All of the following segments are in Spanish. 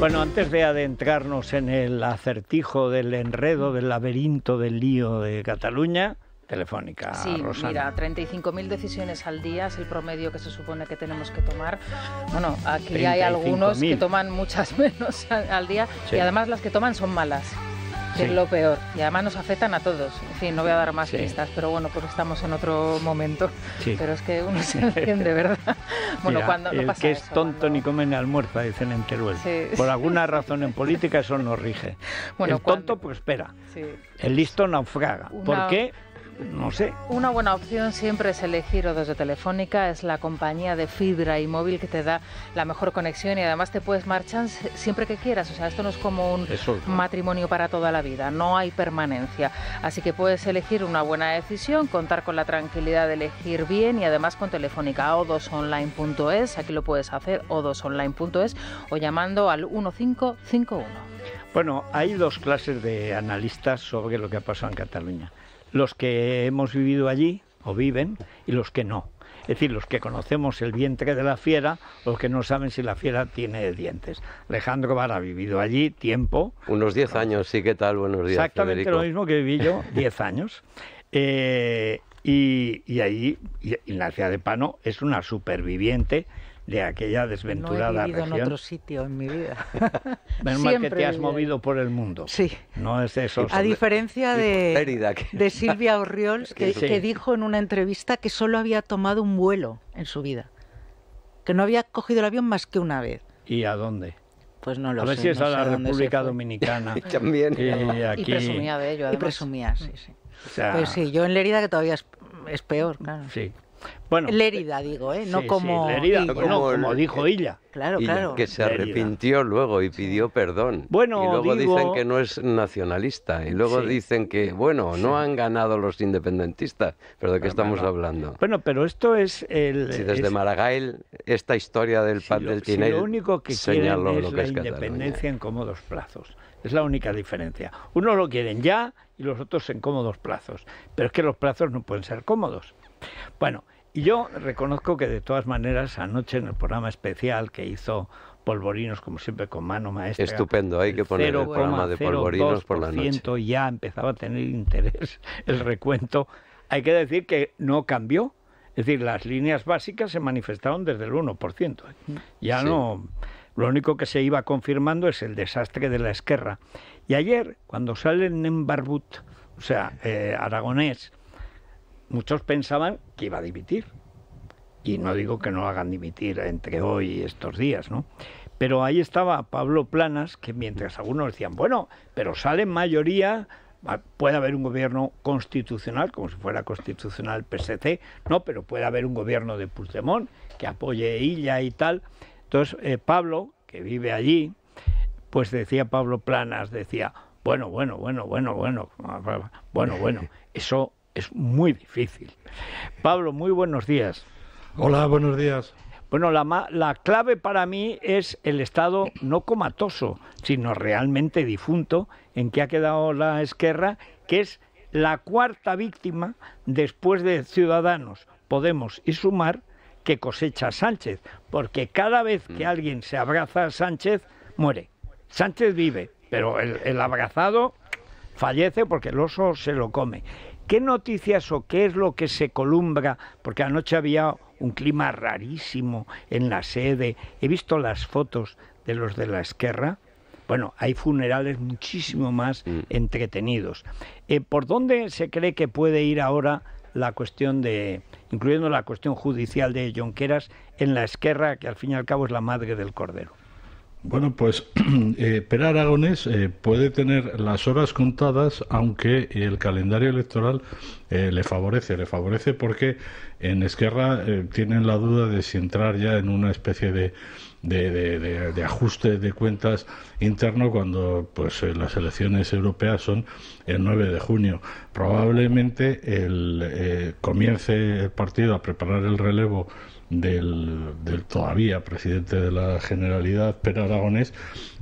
Bueno, antes de adentrarnos en el acertijo del enredo, del laberinto del lío de Cataluña, telefónica. Sí, mira, 35.000 decisiones al día es el promedio que se supone que tenemos que tomar. Bueno, aquí hay algunos que toman muchas menos al día y además las que toman son malas es lo peor. Y además nos afectan a todos. En fin, no voy a dar más pistas... pero bueno, porque estamos en otro momento. Pero es que uno se entiende, ¿verdad? bueno, cuando no el que es tonto ni come ni almuerza, dicen en Teruel. Por alguna razón en política eso nos rige. el tonto pues espera. El listo naufraga. ¿Por qué? no sé. Una buena opción siempre es elegir o de Telefónica, es la compañía de fibra y móvil que te da la mejor conexión y además te puedes marchar siempre que quieras. O sea, esto no es como un matrimonio para toda la vida, no hay permanencia. Así que puedes elegir una buena decisión, contar con la tranquilidad de elegir bien y además con Telefónica o2online.es, aquí lo puedes hacer, o2online.es o llamando al 1551. Bueno, hay dos clases de analistas sobre lo que ha pasado en Cataluña los que hemos vivido allí o viven y los que no. Es decir, los que conocemos el vientre de la fiera, los que no saben si la fiera tiene dientes. Alejandro vara ha vivido allí tiempo. Unos 10 años, sí, ¿qué tal? Buenos días. Exactamente lo mismo que viví yo, 10 años. Eh, y, ahí, la ciudad de Pano es una superviviente de aquella desventurada no he vivido en otro sitio en mi vida. Menos mal que te has movido por el mundo. Sí. No es eso. A diferencia de, de Silvia Orriols, que, dijo en una entrevista que solo había tomado un vuelo en su vida. Que no había cogido el avión más que una vez. ¿Y a dónde? Pues no lo a ver si es a la República Dominicana. También. Y, aquí... y, presumía de ello, presumía, sí, sí. Pues sí, yo en Lerida que todavía es, es peor, claro. Sí. Bueno, Lérida, digo, ¿eh? no como... como, dijo ella. Claro, Illa, claro. Que se arrepintió luego y pidió perdón. Bueno, y luego dicen que no es nacionalista. Y luego dicen que, bueno, no han ganado los independentistas. Pero ¿de qué estamos hablando? Bueno, pero esto es el... Si desde Maragall esta historia del pan del Tinel... lo único que quieren es la independencia en cómodos plazos. Es la única diferencia. Unos lo quieren ya y los otros en cómodos plazos. Pero es que los plazos no pueden ser cómodos. Bueno, y yo reconozco que de todas maneras anoche en el programa especial que hizo Polvorinos, como siempre, con mano maestra. Estupendo, hay que poner el programa de Polvorinos por la noche. Ya empezaba a tener interés el recuento. Hay que decir que no cambió. Es decir, las líneas básicas se manifestaron desde el 1%. Ya no. Lo único que se iba confirmando es el desastre de la esquerra. Y ayer, cuando salen en Barbut, o sea, eh, aragonés, muchos pensaban que iba a dimitir. Y no digo que no hagan dimitir entre hoy y estos días, ¿no? Pero ahí estaba Pablo Planas, que mientras algunos decían, bueno, pero sale mayoría, ah, puede haber un gobierno constitucional, como si fuera constitucional PSC, no, pero puede haber un gobierno de Puigdemont que apoye Illa y tal. Entonces, eh, Pablo, que vive allí, pues decía Pablo Planas, decía, bueno, bueno, bueno, bueno, bueno, bueno, bueno, eso es muy difícil. Pablo, muy buenos días. Hola, buenos días. Bueno, la, clave para mí es el estado no comatoso, sino realmente difunto en que ha quedado la Esquerra, que es la cuarta víctima después de Ciudadanos, Podemos y Sumar, que cosecha Sánchez, porque cada vez que mm. alguien se abraza a Sánchez, muere. Sánchez vive, pero el, el abrazado fallece porque el oso se lo come. ¿Qué noticias o qué es lo que se columbra? Porque anoche había un clima rarísimo en la sede. He visto las fotos de los de la Esquerra. Bueno, hay funerales muchísimo más mm. entretenidos. Eh, ¿Por dónde se cree que puede ir ahora la cuestión de, incluyendo la cuestión judicial de Jonqueras, en la Esquerra, que al fin y al cabo es la madre del Cordero? Bueno, pues eh, Per Aragones eh, puede tener las horas contadas, aunque el calendario electoral eh, le favorece. Le favorece porque en Esquerra eh, tienen la duda de si entrar ya en una especie de, de, ajuste de cuentas interno cuando pues las elecciones europeas son el 9 de junio. Probablemente el, comience el partido a preparar el relevo del, todavía presidente de la Generalidad, Pedro Aragonés,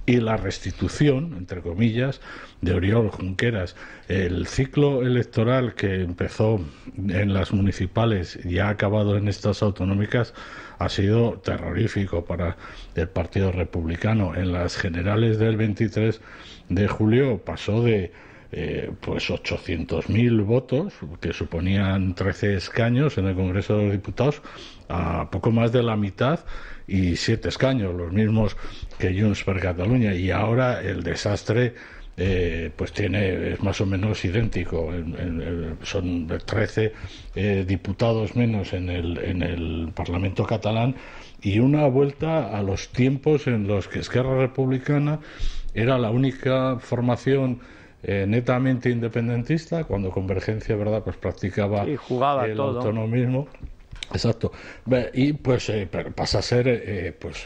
y la restitución, entre comillas, de Oriol Junqueras. El ciclo electoral que empezó en las municipales y ha acabado en estas autonómicas ha sido terrorífico para el Partido Republicano. En las generales del 23 de julio pasó de eh, pues 800.000 votos, que suponían 13 escaños en el Congreso de los Diputados, a poco más de la mitad y siete escaños, los mismos que Junts per Cataluña. Y ahora el desastre eh, pues tiene es más o menos idéntico. son 13 eh, diputados menos en el, en el Parlamento catalán y una vuelta a los tiempos en los que Esquerra Republicana era la única formación eh, netamente independentista, cuando Convergencia, ¿verdad?, pues practicaba el autonomismo. Exacto. Y pues eh, pasa a ser, eh, eh, pues,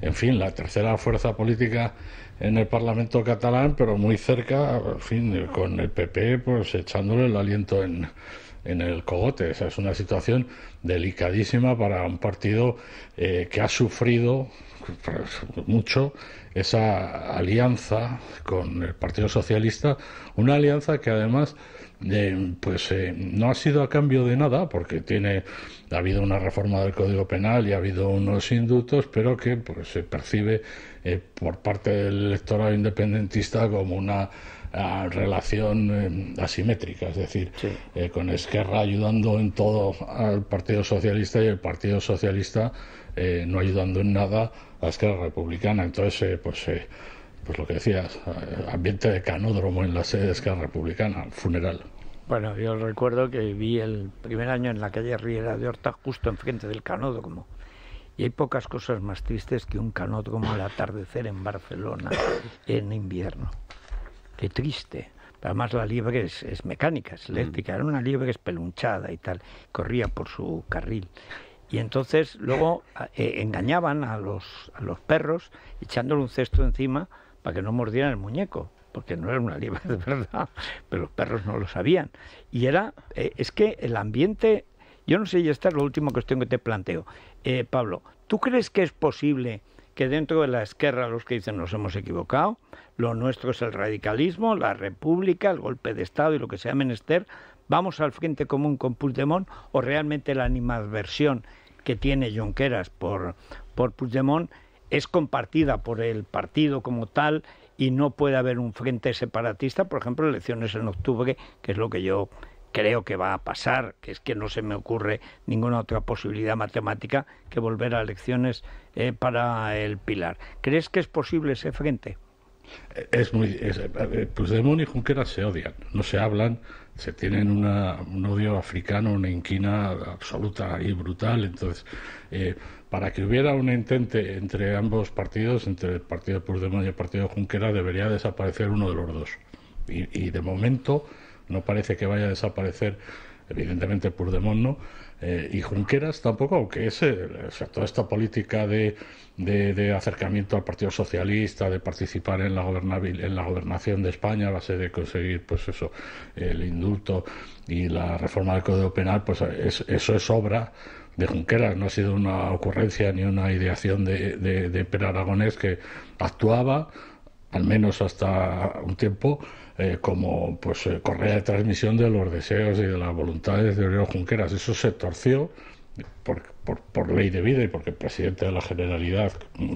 en fin, la tercera fuerza política en el Parlamento catalán, pero muy cerca, en fin, con el PP, pues echándole el aliento en, en el cogote. O es una situación delicadísima para un partido que ha sufrido pues, mucho esa alianza con el Partido Socialista, una alianza que además pues no ha sido a cambio de nada, porque tiene ha habido una reforma del Código Penal y ha habido unos indultos, pero que pues, se percibe eh, por parte del electorado independentista como una ah, relación eh, asimétrica, es decir, eh, con Esquerra ayudando en todo al Partido Socialista y el Partido Socialista no ayudando en nada a Esquerra Republicana. Entonces, pues, pues lo que decías, ambiente de canódromo en la sede de Esquerra Republicana, funeral. Bueno, yo recuerdo que viví el primer año en la calle Riera de Horta, justo enfrente del canódromo. Y hay pocas cosas más tristes que un canódromo al atardecer en Barcelona, en invierno. Qué triste. Además la liebre es, mecánica, es eléctrica, mm. era una liebre espelunchada y tal, corría por su carril. Y entonces luego eh, engañaban a a los perros echándole un cesto encima para que no mordieran el muñeco porque no era una liebre de verdad, pero los perros no lo sabían. Y era, eh, es que el ambiente, yo no sé, y esta es la última cuestión que te planteo. Eh, Pablo, ¿tú crees que es posible que dentro de la izquierda los que dicen nos hemos equivocado, lo nuestro es el radicalismo, la república, el golpe de Estado y lo que sea menester, vamos al frente común con Puigdemont o realmente la animadversión que tiene Jonqueras por, por Puigdemont es compartida por el partido como tal y no puede haber un frente separatista, por ejemplo, elecciones en octubre, que es lo que yo creo que va a pasar, que es que no se me ocurre ninguna otra posibilidad matemática que volver a elecciones eh, para el Pilar. ¿Crees que es posible ese frente? Eh, es muy, Pues eh, Demón y Junqueras se odian, no se hablan, se tienen un odio africano, una inquina absoluta y brutal. Entonces, para que hubiera un intento entre ambos partidos, entre el partido de y el partido Junquera, debería desaparecer uno de los dos. Y, de momento no parece que vaya a desaparecer, evidentemente Puigdemont no, eh, y Junqueras tampoco, aunque ese, toda esta política de, acercamiento al Partido Socialista, de participar en la, gobernación de España a base de conseguir pues eso, el indulto y la reforma del Código Penal, pues eso es obra de Junqueras, no ha sido una ocurrencia ni una ideación de, de, Per Aragonés que actuaba, al menos hasta un tiempo, eh, como pues eh, correa de transmisión de los deseos y de las voluntades de Oriol Junqueras. Eso se torció por, por, ley de vida y porque el presidente de la Generalidad,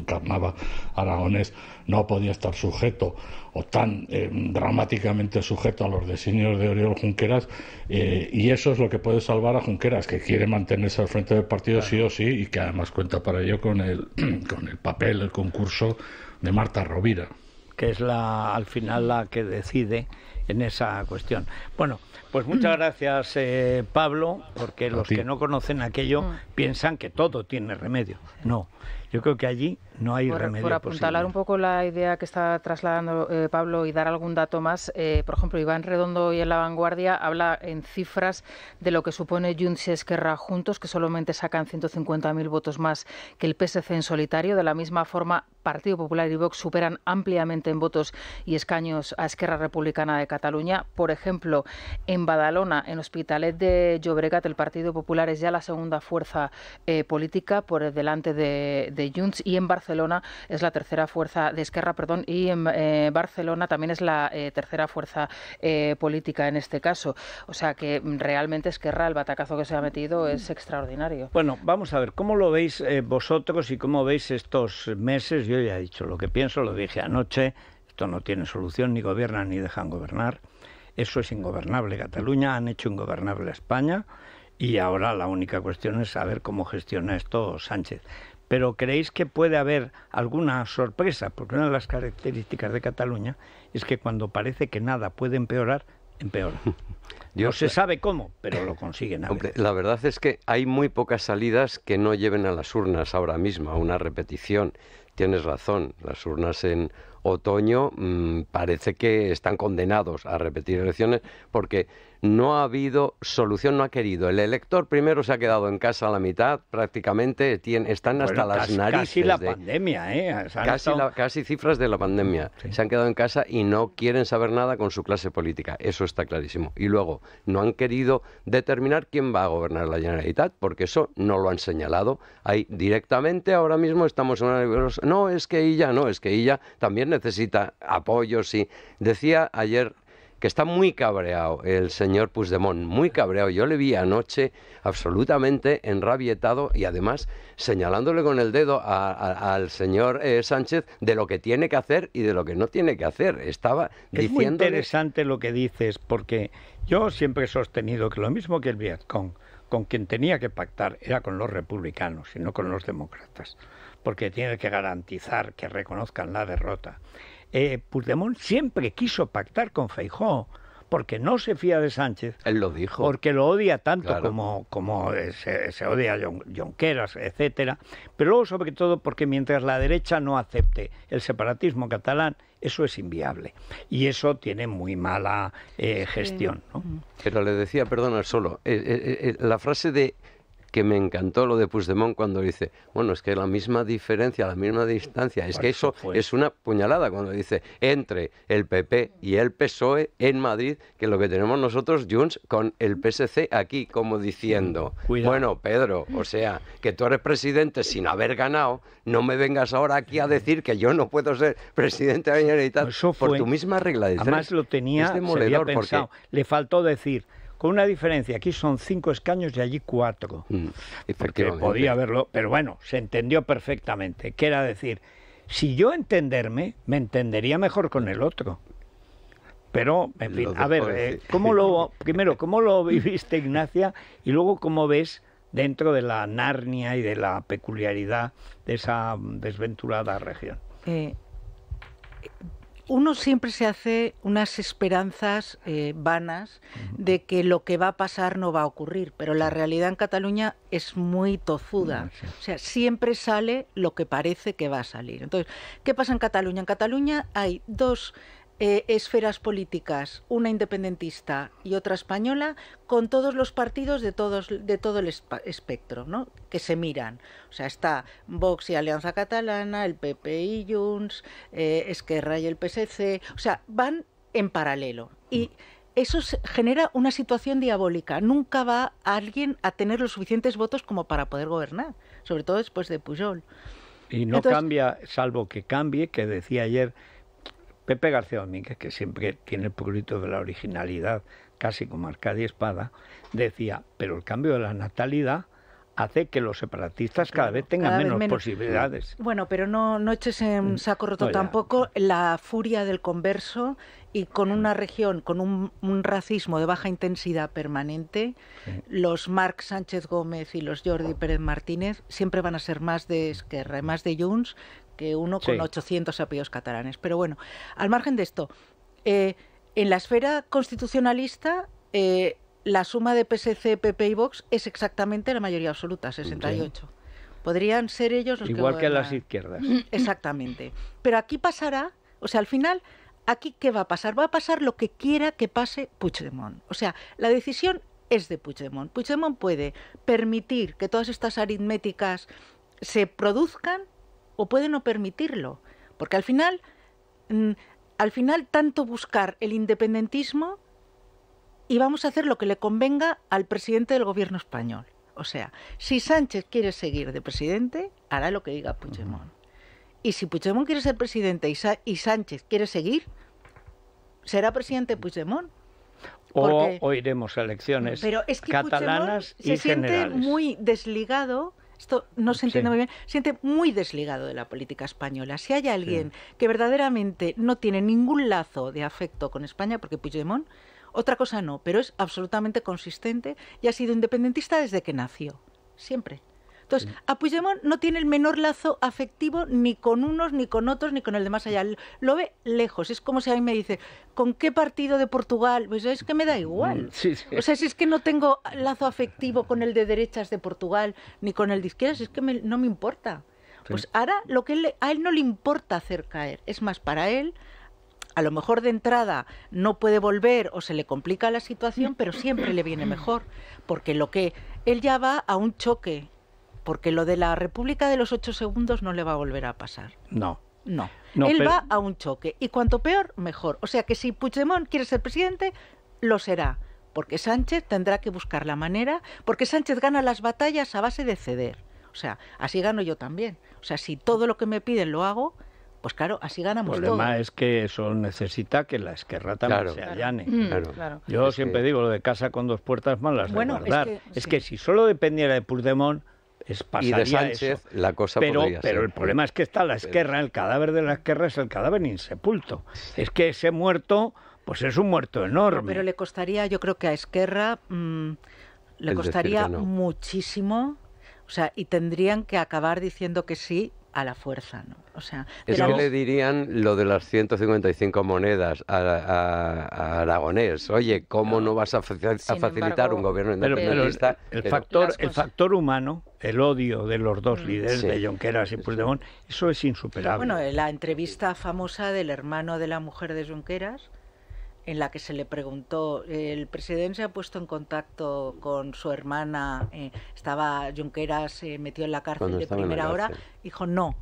Carnava Aragonés, no podía estar sujeto o tan eh, dramáticamente sujeto a los designios de Oriol Junqueras, eh, y eso es lo que puede salvar a Junqueras, que quiere mantenerse al frente del partido sí o sí, y que además cuenta para ello con el, con el papel, el concurso de Marta Rovira. Que es la, al final la que decide en esa cuestión. Bueno, pues muchas gracias, eh, Pablo, porque los que no conocen aquello mm. piensan que todo tiene remedio. No, yo creo que allí no hay remedio. Por apuntalar un poco la idea que está trasladando eh, Pablo y dar algún dato más, eh, por ejemplo, Iván Redondo y en La Vanguardia habla en cifras de lo que supone Junts y Esquerra juntos, que solamente sacan 150.000 votos más que el PSC en solitario. De la misma forma, Partido Popular y Vox superan ampliamente en votos y escaños a Esquerra Republicana de Cataluña. Por ejemplo, en Badalona, en Hospitalet de Llobregat, el Partido Popular es ya la segunda fuerza eh, política por delante de de Junts y en Barcelona es la tercera fuerza de Esquerra, perdón, y en eh, Barcelona también es la eh, tercera fuerza eh, política en este caso. O sea que realmente Esquerra, el batacazo que se ha metido es extraordinario. Bueno, vamos a ver, ¿cómo lo veis vosotros y cómo veis estos meses? Yo ya he dicho lo que pienso, lo dije anoche, esto no tiene solución, ni gobiernan ni dejan gobernar. Eso es ingobernable Cataluña, han hecho ingobernable España y ahora la única cuestión es saber cómo gestiona esto Sánchez pero creéis que puede haber alguna sorpresa, porque una de las características de Cataluña es que cuando parece que nada puede empeorar, empeora. Dios no se sabe cómo, pero lo consiguen. A la verdad es que hay muy pocas salidas que no lleven a las urnas ahora mismo, a una repetición. Tienes razón, las urnas en otoño mm, parece que están condenados a repetir elecciones porque no ha habido solución, no ha querido. El elector primero se ha quedado en casa a la mitad, prácticamente están hasta las narices. Casi la pandemia, ¿eh? casi, cifras de la pandemia. Se han quedado en casa y no quieren saber nada con su clase política, eso está clarísimo. Y luego, no han querido determinar quién va a gobernar la Generalitat, porque eso no lo han señalado. Ahí directamente ahora mismo estamos en una... No, es que ella, no, es que ella también necesita apoyo, sí. Decía ayer que está muy cabreado el señor Puigdemont, muy cabreado. Yo le vi anoche absolutamente enrabietado y además señalándole con el dedo al señor eh, Sánchez de lo que tiene que hacer y de lo que no tiene que hacer. Estaba es diciendo... Muy interesante lo que dices, porque yo siempre he sostenido que lo mismo que el Vietcong, con quien tenía que pactar era con los republicanos y no con los demócratas, porque tiene que garantizar que reconozcan la derrota eh, Puigdemont siempre quiso pactar con Feijó porque no se fía de Sánchez. Él lo dijo. Porque lo odia tanto como, como se, odia a Jonqueras, etcétera. Pero luego, sobre todo, porque mientras la derecha no acepte el separatismo catalán, eso es inviable. Y eso tiene muy mala eh, gestión. Mm. Pero le decía, perdona, solo, eh, eh, la frase de que me encantó lo de Puigdemont cuando dice, bueno, es que la misma diferencia, la misma distancia, es que eso es una puñalada cuando dice, entre el PP y el PSOE en Madrid, que lo que tenemos nosotros, Junts, con el PSC aquí, como diciendo, bueno, Pedro, o sea, que tú eres presidente sin haber ganado, no me vengas ahora aquí a decir que yo no puedo ser presidente de la por tu misma regla de tres. Además lo tenía, le faltó decir con una diferencia. Aquí son cinco escaños y allí cuatro. Mm, porque podía haberlo, pero bueno, se entendió perfectamente. Que decir, si yo entenderme, me entendería mejor con el otro. Pero, en fin, a ver, eh, primero, ¿cómo lo viviste, Ignacia? Y luego, ¿cómo ves dentro de la Narnia y de la peculiaridad de esa mm, desventurada región? Eh, uno siempre se hace unas esperanzas eh, vanas de que lo que va a pasar no va a ocurrir, pero la realidad en Cataluña es muy tozuda. O sea, siempre sale lo que parece que va a salir. Entonces, ¿qué pasa en Cataluña? En Cataluña hay dos eh, esferas políticas, una independentista y otra española, con todos los partidos de, todos, de todo el espectro, ¿no? que se miran. O sea, está Vox y Alianza Catalana, el PP y Junts, eh, Esquerra y el PSC, o sea, van en paralelo. Y mm. eso genera una situación diabólica. Nunca va alguien a tener los suficientes votos como para poder gobernar, sobre todo después de Pujol. Y no cambia, salvo que cambie, que decía ayer Pepe García Domínguez, que siempre tiene el prurito de la originalidad, casi como Arcadia Espada, decía, pero el cambio de la natalidad hace que los separatistas cada vez tengan menos, posibilidades. Bueno, pero no, no eches en mm. saco roto tampoco la furia del converso y con una mm. región, con un, racismo de baja intensidad permanente, los Marc Sánchez Gómez y los Jordi ah. Pérez Martínez siempre van a ser más de Esquerra más de Junts que uno con 800 apellidos catalanes. Pero bueno, al margen de esto, eh, en la esfera constitucionalista... Eh, la suma de PSC, PP y Vox es exactamente la mayoría absoluta, 68. Podrían ser ellos los Igual que, las izquierdas. Exactamente. Pero aquí pasará, o sea, al final, aquí qué va a pasar? Va a pasar lo que quiera que pase Puigdemont. O sea, la decisión es de Puigdemont. Puigdemont puede permitir que todas estas aritméticas se produzcan o puede no permitirlo. Porque al final, mm, al final tanto buscar el independentismo y vamos a hacer lo que le convenga al presidente del gobierno español. O sea, si Sánchez quiere seguir de presidente, hará lo que diga Puigdemont. Y si Puigdemont quiere ser presidente y, Sánchez quiere seguir, será presidente Puigdemont. O, iremos a elecciones Pero es que catalanas Puigdemont se siente muy desligado esto no se entiende muy bien, siente muy desligado de la política española. Si hay alguien que verdaderamente no tiene ningún lazo de afecto con España, porque Puigdemont otra cosa no, pero es absolutamente consistente y ha sido independentista desde que nació, siempre. Entonces, a Puigdemont no tiene el menor lazo afectivo ni con unos, ni con otros, ni con el de más allá. Lo ve lejos. Es como si a mí me dice, ¿con qué partido de Portugal? Pues es que me da igual. Mm, o sea, si es que no tengo lazo afectivo con el de derechas de Portugal, ni con el de izquierdas, es que no me importa. Pues ahora lo que a él no le importa hacer caer. Es más, para él a lo mejor de entrada no puede volver o se le complica la situación, pero siempre le viene mejor, porque lo que él ya va a un choque, porque lo de la República de los ocho segundos no le va a volver a pasar. No. No. él va a un choque y cuanto peor, mejor. O sea que si Puigdemont quiere ser presidente, lo será, porque Sánchez tendrá que buscar la manera, porque Sánchez gana las batallas a base de ceder. O sea, así gano yo también. O sea, si todo lo que me piden lo hago, pues claro, así ganamos todo. El problema es que eso necesita que la esquerra también se allane. Mm, yo siempre digo lo de casa con dos puertas malas. Bueno, es, es que si solo dependiera de Puigdemont, es pasaría y de Sánchez la cosa pero, ser. pero el problema es que está la esquerra, el cadáver de la esquerra es el cadáver insepulto. Es que ese muerto, pues es un muerto enorme. Pero, le costaría, yo creo que a Esquerra mm, le costaría muchísimo, o sea, y tendrían que acabar diciendo que sí a la fuerza, ¿no? O sea, es que le dirían lo de las 155 monedas a, Aragonés. Oye, ¿cómo no vas a, facilitar un gobierno independentista? Pero, el, factor, el factor humano, el odio de los dos mm. líderes, de Junqueras y Puigdemont, eso es insuperable. bueno, la entrevista famosa del hermano de la mujer de Junqueras en la que se le preguntó, el presidente se ha puesto en contacto con su hermana, eh, estaba Junqueras se eh, metió en la cárcel de primera hora, dijo no.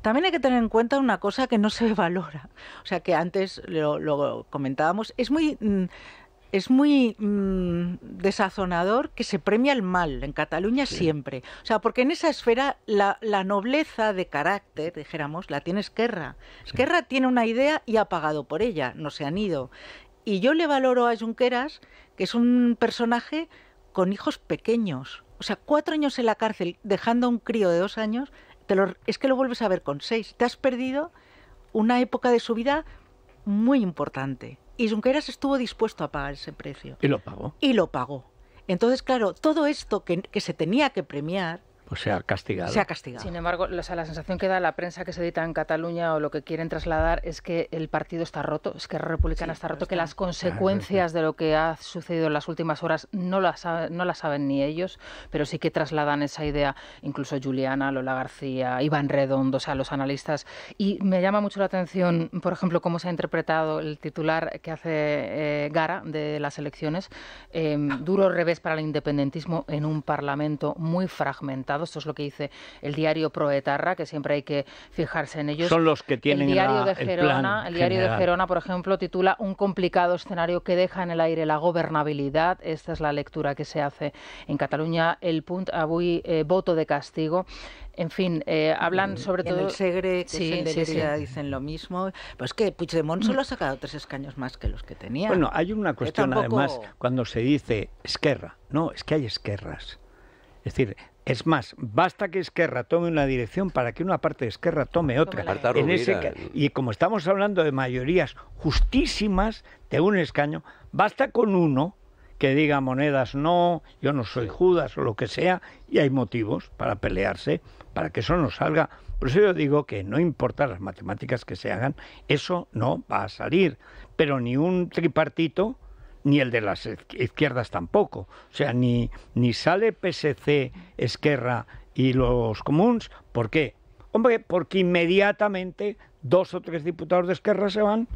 También hay que tener en cuenta una cosa que no se valora, o sea que antes lo, comentábamos, es muy mm, es muy mm, desazonador que se premia el mal en Cataluña siempre. O sea, porque en esa esfera la, nobleza de carácter, dijéramos, la tiene Esquerra. Esquerra tiene una idea y ha pagado por ella, no se han ido. Y yo le valoro a Junqueras, que es un personaje con hijos pequeños. O sea, cuatro años en la cárcel dejando a un crío de dos años, te lo, es que lo vuelves a ver con seis. Te has perdido una época de su vida muy importante. Y Junqueras estuvo dispuesto a pagar ese precio. Y lo pagó. Y lo pagó. Entonces, claro, todo esto que, que se tenía que premiar o sea castigado. ha castigado. Sin embargo, sea, la sensación que da la prensa que se edita en Cataluña o lo que quieren trasladar es que el partido está roto, es que Republicana está roto, que las consecuencias ah, de lo que ha sucedido en las últimas horas no las no la saben ni ellos, pero sí que trasladan esa idea incluso Juliana, Lola García, Iván Redondo, o sea, los analistas. Y me llama mucho la atención, por ejemplo, cómo se ha interpretado el titular que hace eh, Gara de las elecciones, em, duro revés para el independentismo en un parlamento muy fragmentado esto es lo que dice el diario Proetarra, que siempre hay que fijarse en ellos. Son los que tienen el diario de Gerona. El, diario de Gerona, por ejemplo, titula Un complicado escenario que deja en el aire la gobernabilidad. Esta es la lectura que se hace en Cataluña. El punt avui eh, voto de castigo. En fin, eh, hablan mm. sobre todo... En el Segre, sí, sí, dicen lo mismo. Pues que Puigdemont solo ha sacado tres escaños más que los que tenía. Bueno, hay una cuestión además cuando se dice esquerra. No, es que hay esquerras. Es decir, es más, basta que Esquerra tome una dirección para que una parte de Esquerra tome otra. y como estamos hablando de mayorías justísimas de un escaño, basta con uno que diga monedas no, yo no soy Judas o lo que sea, y hay motivos para pelearse, para que eso no salga. Por eso yo digo que no importa las matemáticas que se hagan, eso no va a salir. Pero ni un tripartito, ni el de las izquierdas tampoco. O sea, ni, ni sale PSC, Esquerra y los comuns. ¿Por qué? Hombre, porque inmediatamente dos o tres diputados de Esquerra se van.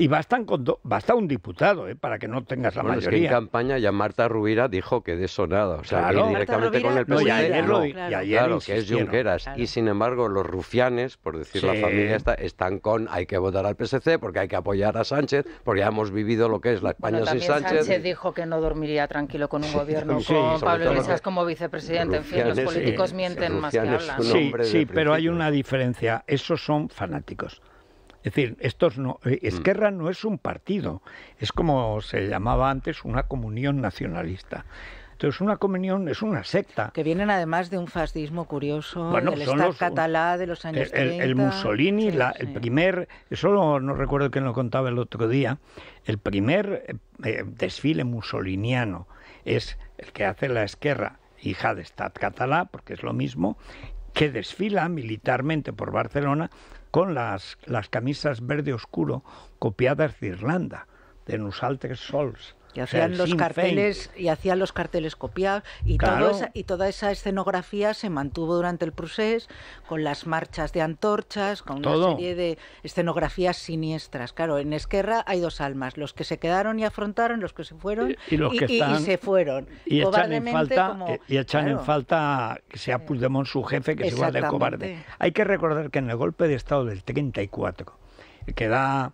Y bastan con basta un diputado ¿eh? para que no tengas la mayoría. en campaña ya Marta Rubira dijo que de eso nada. O sea, claro. directamente con el presidente. y ayer, que es Junqueras. Y sin embargo, los rufianes, por decir la familia, esta, están con hay que votar al PSC porque hay que apoyar a Sánchez, porque ya hemos vivido lo que es la España sin Sánchez. Sánchez dijo que no dormiría tranquilo con un gobierno con Pablo Iglesias como vicepresidente. en fin, los políticos mienten más que hablan. Sí, sí, pero hay una diferencia. Esos son fanáticos. Es decir, estos no, eh, mm. Esquerra no es un partido, es como se llamaba antes una comunión nacionalista. Entonces, una comunión es una secta. Que vienen además de un fascismo curioso, del Estado catalá de los años el, El Mussolini, el primer, eso no recuerdo quién lo contaba el otro día, el primer eh, desfile mussoliniano es el que hace la Esquerra, hija de Estado catalá, porque es lo mismo, que desfila militarmente por Barcelona con las, las camisas verde oscuro copiadas de Irlanda, de Nusaltres Sols. Y hacían los carteles y hacían los carteles copiados y, y toda esa escenografía se mantuvo durante el procés con las marchas de antorchas, con una serie de escenografías siniestras. Claro, en Esquerra hay dos almas, los que se quedaron y afrontaron, los que se fueron y, se fueron. Y echan en falta, eh, y falta que sea eh, Puigdemont su jefe, que se va de cobarde. Hay que recordar que en el golpe de Estado del 34, que da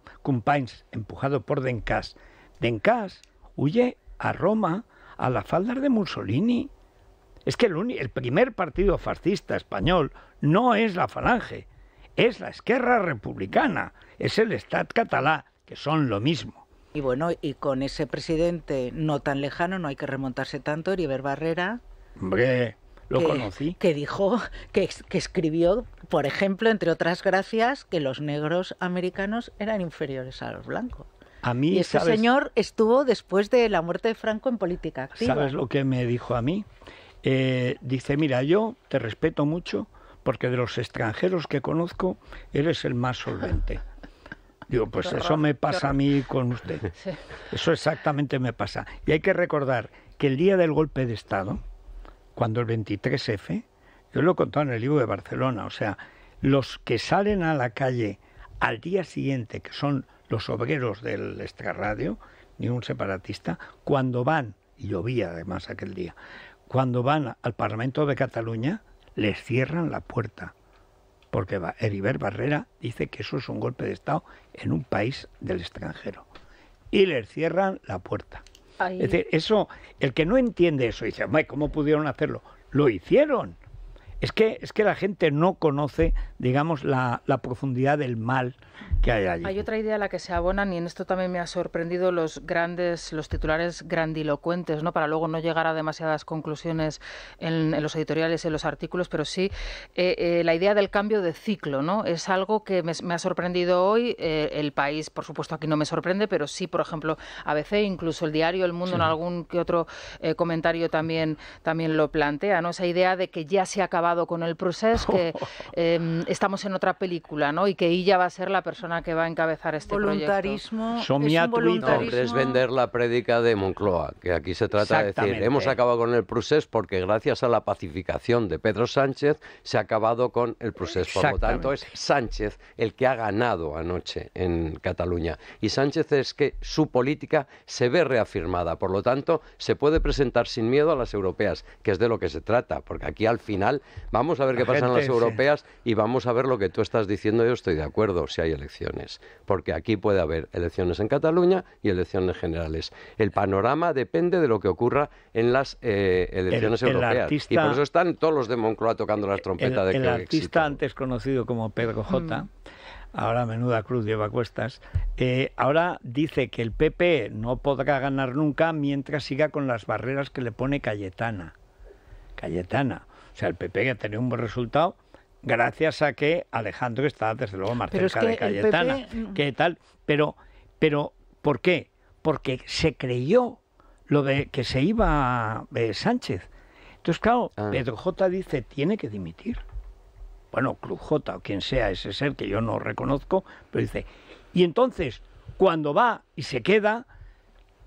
empujado por Dencas, Dencas huye a Roma, a las faldas de Mussolini. Es que el, primer partido fascista español no es la Falange, es la Esquerra Republicana, es el Estat catalá, que son lo mismo. Y bueno, y con ese presidente no tan lejano, no hay que remontarse tanto, River Barrera. Hombre, lo conocí. Que dijo, que, que, escribió, por ejemplo, entre otras gracias, que los negros americanos eran inferiores a los blancos ese señor estuvo después de la muerte de Franco en política activa. ¿Sabes lo que me dijo a mí? Eh, dice, mira, yo te respeto mucho porque de los extranjeros que conozco eres el más solvente. Digo, pues eso me pasa a mí con usted. Eso exactamente me pasa. Y hay que recordar que el día del golpe de Estado, cuando el 23F, yo lo he contado en el libro de Barcelona, o sea, los que salen a la calle al día siguiente, que son los obreros del extrarradio, ni un separatista, cuando van, y llovía además aquel día, cuando van al Parlamento de Cataluña, les cierran la puerta. Porque Heriber Barrera dice que eso es un golpe de Estado en un país del extranjero. Y les cierran la puerta. Es decir, eso, el que no entiende eso dice, ¿cómo pudieron hacerlo? Lo hicieron. Es que, es que la gente no conoce, digamos, la, profundidad del mal que hay allí. Hay otra idea a la que se abonan, y en esto también me ha sorprendido los grandes, los titulares grandilocuentes, ¿no? Para luego no llegar a demasiadas conclusiones en, los editoriales, en los artículos, pero sí eh, eh, la idea del cambio de ciclo, ¿no? Es algo que me, ha sorprendido hoy. Eh, el país, por supuesto, aquí no me sorprende, pero sí, por ejemplo, ABC, incluso el diario El Mundo, en algún que otro comentario también, también lo plantea, ¿no? Esa idea de que ya se acabado con el proceso, que em, estamos en otra película, ¿no? Y que ella va a ser la persona que va a encabezar este voluntarismo, proyecto. Es es vender la prédica de Moncloa, que aquí se trata de decir, hemos acabado con el proceso porque gracias a la pacificación de Pedro Sánchez se ha acabado con el proceso. Por lo tanto, es Sánchez el que ha ganado anoche en Cataluña. Y Sánchez es que su política se ve reafirmada. Por lo tanto, se puede presentar sin miedo a las europeas, que es de lo que se trata, porque aquí al final Vamos a ver qué pasa en las europeas y vamos a ver lo que tú estás diciendo. Yo estoy de acuerdo si hay elecciones, porque aquí puede haber elecciones en Cataluña y elecciones generales. El panorama depende de lo que ocurra en las eh, elecciones europeas. y por eso están todos los de Moncloa tocando las trompetas de que El artista antes conocido como Pedro mm. J. ahora menuda cruz lleva cuestas, eh, ahora dice que el PP e no podrá ganar nunca mientras siga con las barreras que le pone Cayetana. Cayetana. O sea, el PP que ha tenido un buen resultado gracias a que Alejandro está desde luego más cerca de Cayetana, mm. que tal, pero pero ¿por qué? Porque se creyó lo de que se iba eh, Sánchez. Entonces, claro, ah. Pedro J dice, tiene que dimitir. Bueno, Club J o quien sea ese ser que yo no reconozco, pero dice, y entonces, cuando va y se queda,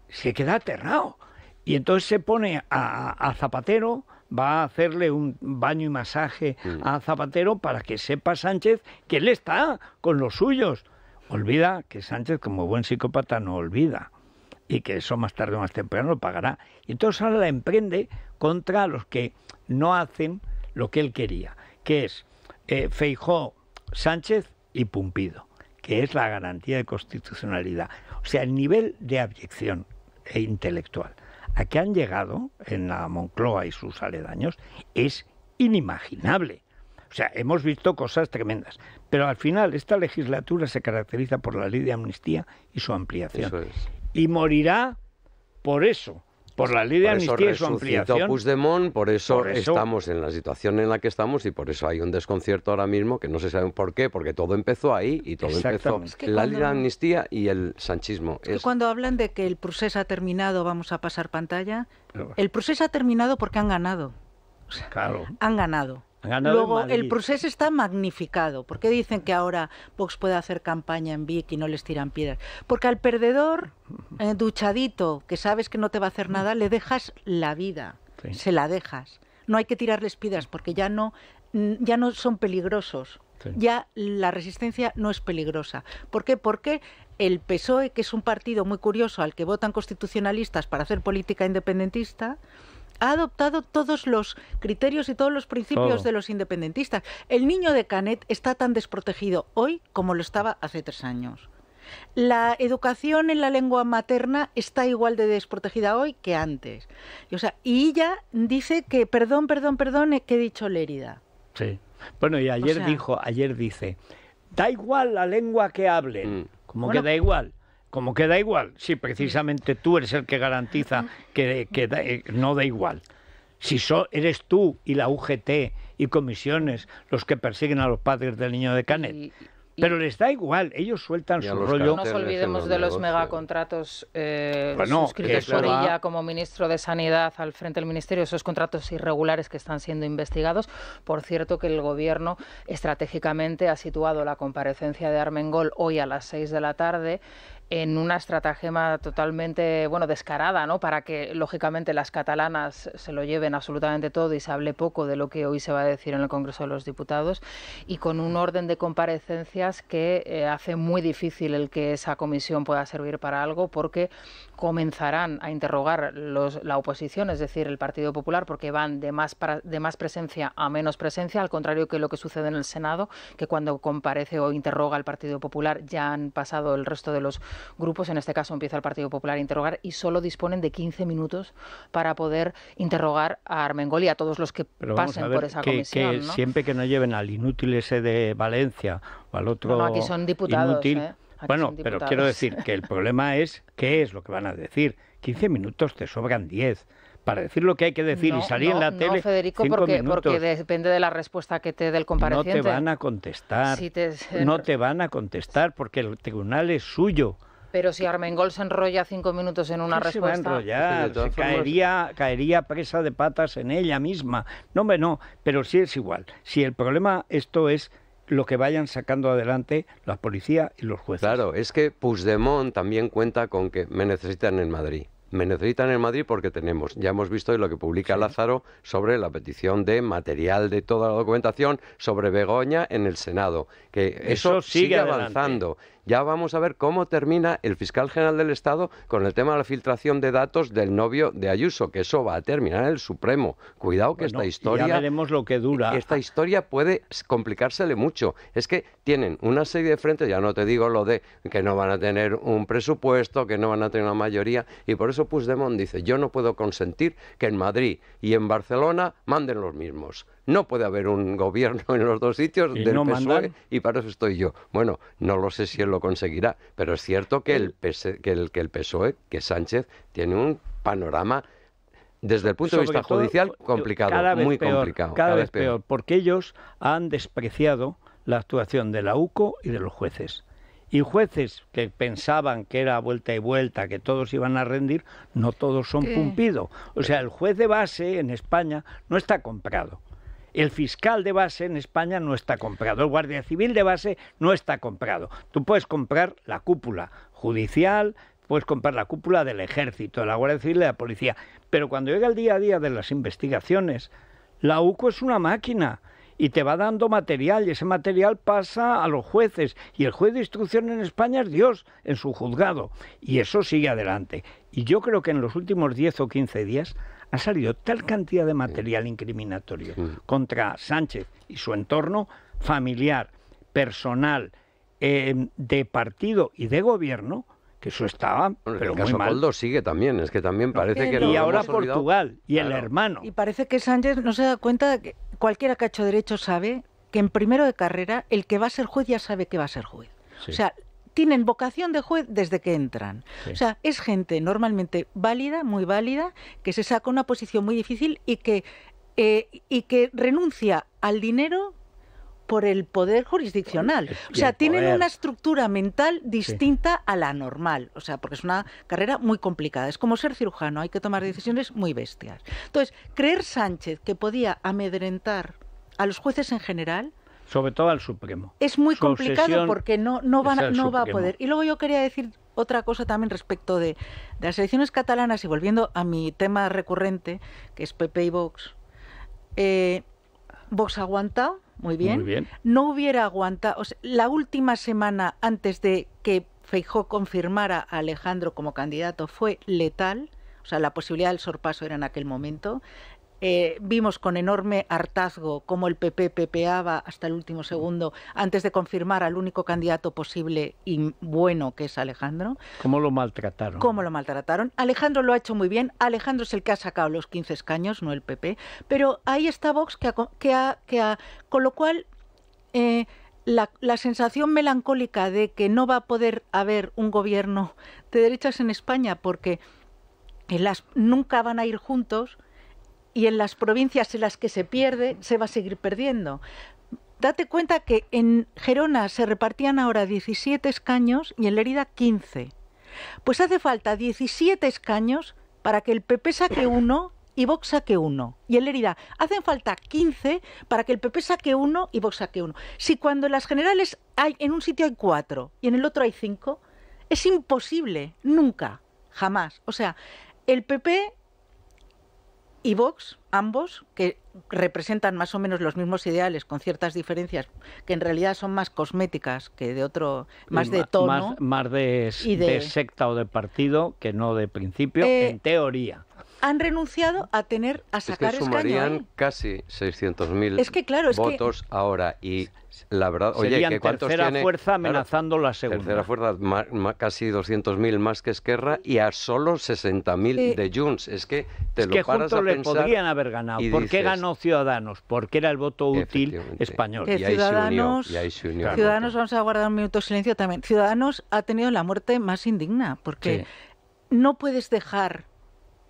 se queda aterrado. Y entonces se pone a Zapatero, va a hacerle un baño y masaje mm. a Zapatero para que sepa Sánchez que él está con los suyos. Olvida que Sánchez, como buen psicópata, no olvida y que eso más tarde o más temprano lo pagará. Y entonces ahora la emprende contra los que no hacen lo que él quería, que es eh, Feijóo, Sánchez y Pumpido, que es la garantía de constitucionalidad. O sea, el nivel de abyección e intelectual que han llegado en la Moncloa y sus aledaños es inimaginable. O sea, hemos visto cosas tremendas. Pero al final, esta legislatura se caracteriza por la ley de amnistía y su ampliación. Y morirá por eso, por la ley de amnistía ampliación. por eso, estamos en la situación en la que estamos y por eso hay un desconcierto ahora mismo que no se sabe por qué, porque todo empezó ahí y todo empezó la de amnistía y el sanchismo. Es Cuando hablan de que el proceso ha terminado, vamos a pasar pantalla, el proceso ha terminado porque han ganado. Claro. Han ganado. Luego, el proceso está magnificado. ¿Por qué dicen que ahora Vox puede hacer campaña en Vic y no les tiran piedras? Porque al perdedor, eh, duchadito, que sabes que no te va a hacer nada, le dejas la vida, se la dejas. No hay que tirarles piedras porque ya no, mm, ya no son peligrosos. Ya la resistencia no es peligrosa. ¿Por qué? Porque el PSOE, que es un partido muy curioso al que votan constitucionalistas para hacer política independentista, ha adoptado todos los criterios y todos los principios de los independentistas. El niño de Canet está tan desprotegido hoy como lo estaba hace tres años. La educación en la lengua materna está igual de desprotegida hoy que antes. Y, ella dice que, perdón, perdón, perdón, que he dicho Lérida. Sí. Bueno, y ayer dijo, ayer dice, da igual la lengua que hablen. Mm. Como que da igual como que da igual, si sí, precisamente tú eres el que garantiza que, eh, no da igual. Si so, eres tú y la UGT y comisiones los que persiguen a los padres del niño de Canet. Pero les da igual, ellos sueltan su rollo. No nos olvidemos de los megacontratos eh, suscritos por ella como ministro de Sanidad al frente del Ministerio, esos contratos irregulares que están siendo investigados. Por cierto, que el Gobierno estratégicamente ha situado la comparecencia de Armengol hoy a las 6 de la tarde en una estratagema totalmente, bueno, descarada, ¿no? Para que, lógicamente, las catalanas se lo lleven absolutamente todo y se hable poco de lo que hoy se va a decir en el Congreso de los Diputados y con un orden de comparecencias que eh, hace muy difícil el que esa comisión pueda servir para algo porque comenzarán a interrogar la oposición, es decir, el Partido Popular, porque van de más, de más presencia a menos presencia, al contrario que lo que sucede en el Senado, que cuando comparece o interroga al Partido Popular ya han pasado el resto de los grupos, en este caso empieza el Partido Popular a interrogar y solo disponen de 15 minutos para poder interrogar a Armengol y a todos los que pasen por esa comisión. Siempre que no lleven al inútil ese de Valencia o al otro. aquí son diputados. ¿eh? bueno, pero quiero decir que el problema es qué es lo que van a decir. 15 minutos te sobran 10 para decir lo que hay que decir y salir en la no, tele. Federico, porque, porque depende de la respuesta que te dé el compareciente. No te van a contestar. No te van a contestar porque el tribunal es suyo. Pero si Armengol se enrolla cinco minutos en una respuesta. Se caería, presa de patas en ella misma. No, hombre, no, pero sí es igual. Si el problema esto es lo que vayan sacando adelante la policía y los jueces. Claro, es que Puigdemont también cuenta con que me necesitan en Madrid. Me necesitan en Madrid porque tenemos, ya hemos visto lo que publica Lázaro sobre la petición de material de toda la documentación sobre Begoña en el Senado, que eso, sigue avanzando. Ya vamos a ver cómo termina el fiscal general del Estado con el tema de la filtración de datos del novio de Ayuso, que eso va a terminar en el Supremo. Cuidado que esta historia... Ya veremos lo que dura. Esta historia puede complicársele mucho. Es que tienen una serie de frentes, ya no te digo lo de que no van a tener un presupuesto, que no van a tener una mayoría, y por eso Puigdemont dice, yo no puedo consentir que en Madrid y en Barcelona manden los mismos. No puede haber un gobierno en los dos sitios del no PSOE y para eso estoy yo. Bueno, no lo sé si él lo conseguirá, pero es cierto que el, que el, PSOE, e, que Sánchez, tiene un panorama desde el punto de vista judicial complicado, muy complicado. Cada, vez peor. porque ellos han despreciado la actuación de la UCO y de los jueces. Y jueces que pensaban que era vuelta y vuelta, que todos iban a rendir, no todos son pumpido. O sea, el juez de base en España no está comprado el fiscal de base en España no está comprado, el guardia civil de base no está comprado. Tú puedes comprar la cúpula judicial, puedes comprar la cúpula del ejército, de la guardia civil de la policía, pero cuando llega el día a día de las investigaciones, la UCO es una máquina y te va dando material y ese material pasa a los jueces y el juez de instrucción en España es Dios en su juzgado y eso sigue adelante. Y yo creo que en los últimos 10 o 15 días ha salido tal cantidad de material incriminatorio contra Sánchez y su entorno familiar, personal, eh, de partido y de gobierno, que eso estaba pero el caso sigue también es que también parece que y ahora Portugal y el hermano y parece que Sánchez no se da cuenta de que cualquiera que ha hecho derecho sabe que en primero de carrera el que va a ser juez ya sabe que va a ser juez o sea tienen vocación de juez desde que entran. O sea, es gente normalmente válida, muy válida, que se saca una posición muy difícil y que, eh, y que renuncia al dinero por el poder jurisdiccional. O sea, tienen una estructura mental distinta a la normal. O sea, porque es una carrera muy complicada. Es como ser cirujano, hay que tomar decisiones muy bestias. Entonces, creer Sánchez que podía amedrentar a los jueces en general, sobre todo al Supremo. Es muy complicado porque no, no, no va a poder. Y luego yo quería decir otra cosa también respecto de, las elecciones catalanas y volviendo a mi tema recurrente, que es Pepe y Vox. Eh, Vox aguanta? muy bien. No hubiera aguantado. la última semana antes de que Feijó confirmara a Alejandro como candidato fue letal. O sea, la posibilidad del sorpaso era en aquel momento. Eh, vimos con enorme hartazgo cómo el PP pepeaba hasta el último segundo antes de confirmar al único candidato posible y bueno que es Alejandro. ¿Cómo lo maltrataron? ¿Cómo lo maltrataron? Alejandro lo ha hecho muy bien. Alejandro es el que ha sacado los 15 escaños, no el PP. Pero ahí está Vox, que con lo cual. Eh, la, sensación melancólica de que no va a poder haber un gobierno de derechas en España porque las, nunca van a ir juntos, y en las provincias en las que se pierde, se va a seguir perdiendo. Date cuenta que en Gerona se repartían ahora 17 escaños y en Lérida 15. Pues hace falta 17 escaños para que el PP saque uno y Vox saque uno. Y en Lérida hacen falta 15 para que el PP saque uno y Vox saque uno. Si cuando en las generales hay, en un sitio hay cuatro y en el otro hay cinco, es imposible, nunca, jamás. O sea, el PP y Vox, ambos, que representan más o menos los mismos ideales, con ciertas diferencias, que en realidad son más cosméticas que de otro, más de tono. Más, de, secta o de partido que no de principio, eh, en teoría han renunciado a tener a sacar es que sumarían ¿eh? casi 600.000 claro, votos ahora y la verdad oye que cuántos tercera fuerza amenazando la segunda tercera fuerza casi 200.000 más que Esquerra y a solo 60.000 de Junts es que te lo paras le podrían haber ganado ¿por qué ganó Ciudadanos? porque era el voto útil español y Ciudadanos, Ciudadanos vamos a guardar un minuto de silencio también Ciudadanos ha tenido la muerte más indigna porque no puedes dejar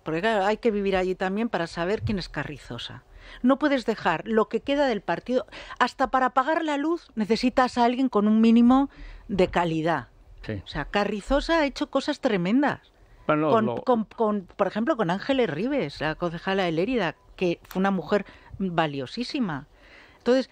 porque hay que vivir allí también para saber quién es Carrizosa. No puedes dejar lo que queda del partido. Hasta para pagar la luz necesitas a alguien con un mínimo de calidad. Sí. O sea, Carrizosa ha hecho cosas tremendas. con, por ejemplo, con Ángeles Rives, la concejala de Lérida, que fue una mujer valiosísima. Entonces,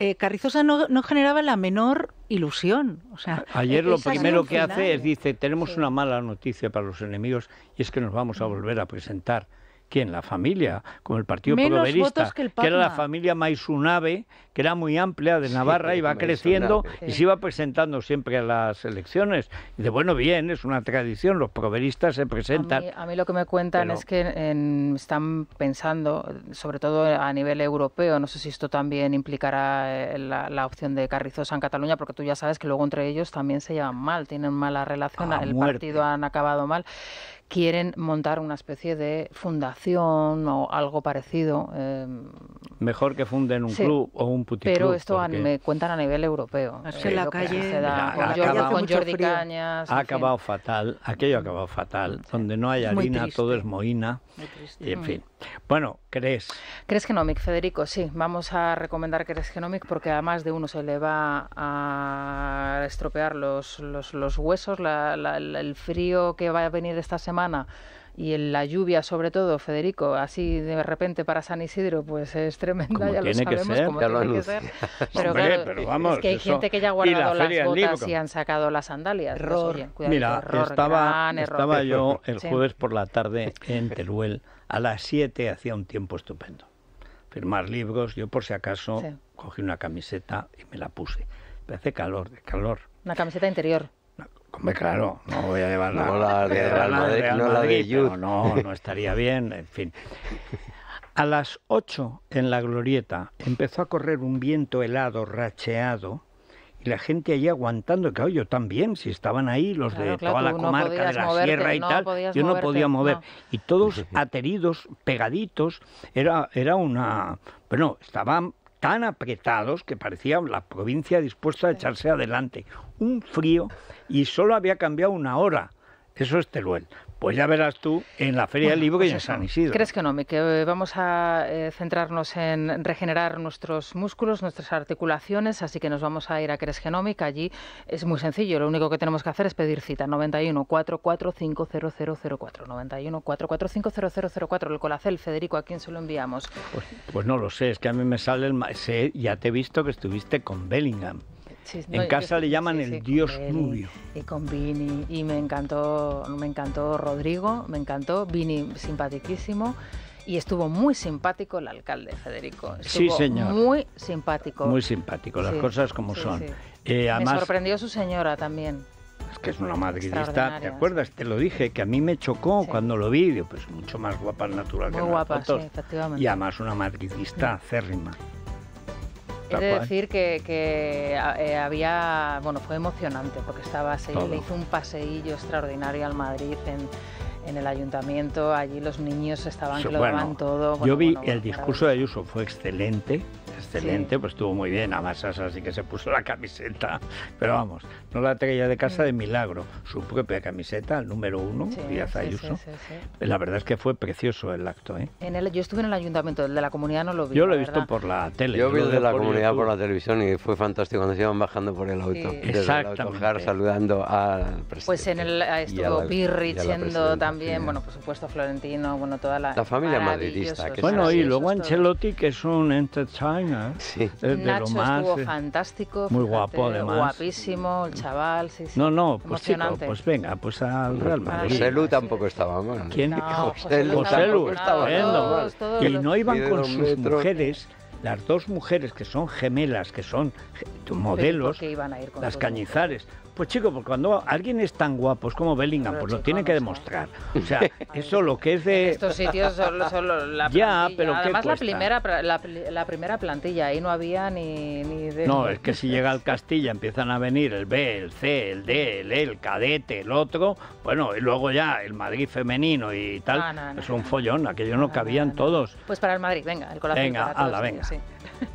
eh, Carrizosa no, generaba la menor ilusión. O sea, Ayer lo primero que hace es, dice, tenemos una mala noticia para los enemigos y es que nos vamos a volver a presentar ¿Quién? La familia, con el Partido Proverista, que, era la familia Maisunabe, que era muy amplia de Navarra, y iba creciendo y se iba presentando siempre a las elecciones. Y de bueno, bien, es una tradición, los proveristas se presentan. A mí, lo que me cuentan es que están pensando, sobre todo a nivel europeo, no sé si esto también implicará eh, la, opción de Carrizosa en Cataluña, porque tú ya sabes que luego entre ellos también se llevan mal, tienen mala relación, el partido han acabado mal quieren montar una especie de fundación o algo parecido. Em, Mejor que funden un club o un puticlub. Pero esto me cuentan a nivel europeo. En eh, la calle con, Jordi Cañas. Ha acabado fatal, aquello ha acabado fatal. Donde no hay harina, todo es moína. Y, en mm. fin. Bueno, ¿crees? ¿Crees Genomic, Federico? Sí, vamos a recomendar Crees Genomic porque además de uno se le va a estropear los, los, huesos, el frío que va a venir esta semana y en la lluvia sobre todo, Federico, así de repente para San Isidro, pues es tremenda, ya lo sabemos, que ser, como tiene que ser. Pero, es que hay gente que ya ha guardado las botas y han sacado las sandalias. Pues, Mira, estaba, estaba yo el jueves por la tarde en Teruel a las 7 hacía un tiempo estupendo. Firmar libros, yo por si acaso cogí una camiseta y me la puse. Me hace calor, de calor. Una camiseta interior. claro, no voy a llevar la, no la, de, Real no no, no, no estaría bien, en fin. A las 8 en la glorieta empezó a correr un viento helado, racheado, y la gente allí aguantando, claro, yo también, si estaban ahí los de toda la comarca, de la sierra y tal, yo no podía mover. Y todos ateridos, pegaditos, era, era una... no estaban tan apretados que parecía la provincia dispuesta a echarse adelante. Un frío y solo había cambiado una hora. Eso es Teruel. Pues ya verás tú en la Feria del Libro que pues ya se San Isidro. ¿Crees que eh, vamos a eh, centrarnos en regenerar nuestros músculos, nuestras articulaciones, así que nos vamos a ir a Cres Genómica. Allí es muy sencillo, lo único que tenemos que hacer es pedir cita. 91 0004 91 4450004 El Colacel, Federico, ¿a quién se lo enviamos? Pues, pues, no lo sé, es que a mí me sale el... ya te he visto que estuviste con Bellingham en casa le llaman el dios Nubio. Y, con Vini, y me encantó, me encantó Rodrigo, me encantó, Vini simpaticísimo y estuvo muy simpático el alcalde Federico. sí, señor. Muy simpático. Muy simpático, las cosas como son. Eh, me sorprendió su señora también. Es que es una madridista. ¿Te acuerdas? Te lo dije, que a mí me chocó cuando lo vi. Pues mucho más guapa natural muy que Muy guapa, sí, efectivamente. Y además una madridista acérrima. He decir que, eh, había, bueno, fue emocionante porque estaba, se le hizo un paseillo extraordinario al Madrid en, el ayuntamiento, allí los niños estaban que lo daban todo. yo vi el discurso de Ayuso, fue excelente, excelente, pues estuvo muy bien. a masas así que se puso la camiseta. Pero vamos, no la traía de casa de mm. milagro. Su propia camiseta, el número uno, Ayuso. la verdad es que fue precioso el acto. ¿eh? yo estuve en el ayuntamiento, el de la comunidad no lo vi. Yo lo he visto por la tele. Yo vi el de la comunidad por la televisión y fue fantástico cuando se iban bajando por el auto. saludando al presidente. Pues en el estuvo Pirri, también, bueno, por supuesto Florentino, bueno, toda la... La familia madridista. Que bueno, y luego Ancelotti, que es un entertainment ¿eh? Sí. Nacho más, estuvo eh, fantástico. Muy guapo, además. Guapísimo, el chaval, No, no, pues, pues venga, pues al Real Madrid. José Lu tampoco estaba mal. ¿Quién? José Lu estaba mal. Y no iban con sus mujeres las dos mujeres que son gemelas, que son modelos, las cañizares, pues chico, porque cuando alguien es tan guapo es como Bellingham, pues lo tiene que demostrar. O sea, eso lo que es de... Estos sitios solo, solo la Además la primera, la, primera plantilla, ahí no había ni... ni No, es que si llega al Castilla empiezan a venir el B, el C, el D, el E, el cadete, el otro, bueno, y luego ya el Madrid femenino y tal, es un follón, aquello no cabían todos. Pues para el Madrid, venga, el corazón. Venga, para venga.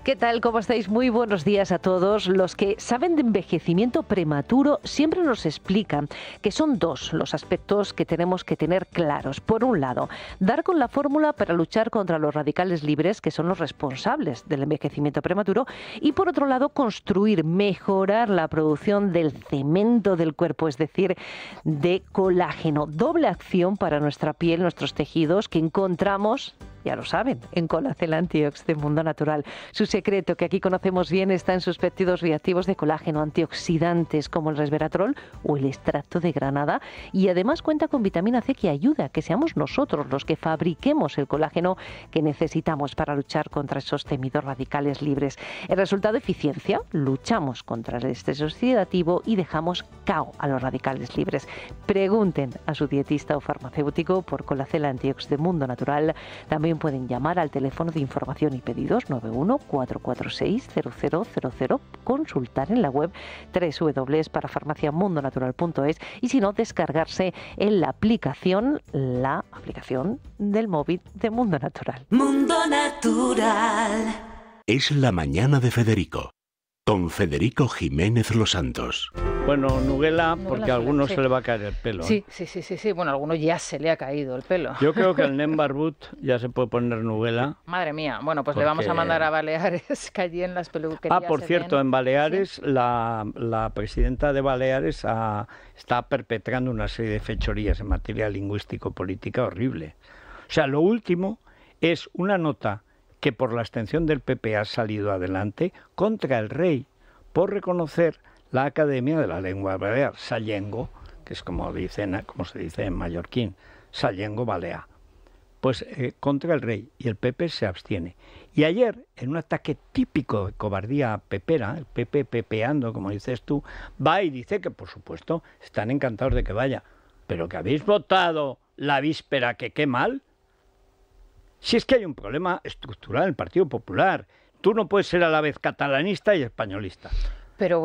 ¿Qué tal? ¿Cómo estáis? Muy buenos días a todos. Los que saben de envejecimiento prematuro siempre nos explican que son dos los aspectos que tenemos que tener claros. Por un lado, dar con la fórmula para luchar contra los radicales libres, que son los responsables del envejecimiento prematuro, y por otro lado, construir, mejorar la producción del cemento del cuerpo, es decir, de colágeno. Doble acción para nuestra piel, nuestros tejidos, que encontramos ya lo saben, en Colacel Antiox de Mundo Natural. Su secreto, que aquí conocemos bien, está en sus péptidos reactivos de colágeno, antioxidantes como el resveratrol o el extracto de granada, y además cuenta con vitamina C que ayuda a que seamos nosotros los que fabriquemos el colágeno que necesitamos para luchar contra esos temidos radicales libres. El resultado, eficiencia, luchamos contra el estrés oxidativo y dejamos cao a los radicales libres. Pregunten a su dietista o farmacéutico por Colacel Antiox de Mundo Natural. También pueden llamar al teléfono de información y pedidos 914460000, consultar en la web www.parafarmaciamundonatural.es y si no, descargarse en la aplicación, la aplicación del móvil de Mundo Natural. Mundo Natural. Es la mañana de Federico. Don Federico Jiménez Los Santos. Bueno, Nuguela, porque a algunos se le va a caer el pelo. Sí, ¿eh? sí, sí, sí, sí. Bueno, a algunos ya se le ha caído el pelo. Yo creo que el Barbut ya se puede poner Nuguela. Madre mía. Bueno, pues le vamos a mandar a Baleares, que allí en las peluquerías. Ah, por cierto, en Baleares, la, la, presidenta de Baleares ah, está perpetrando una serie de fechorías en materia lingüístico-política horrible. O sea, lo último es una nota que por la abstención del PP ha salido adelante contra el rey por reconocer la Academia de la Lengua Balear, Sallengo, que es como, dicen, como se dice en mallorquín, Sallengo Balea. Pues eh, contra el rey y el PP se abstiene. Y ayer, en un ataque típico de cobardía pepera, el PP pepeando, como dices tú, va y dice que, por supuesto, están encantados de que vaya, pero que habéis votado la víspera, que qué mal, si es que hay un problema estructural en el Partido Popular, tú no puedes ser a la vez catalanista y españolista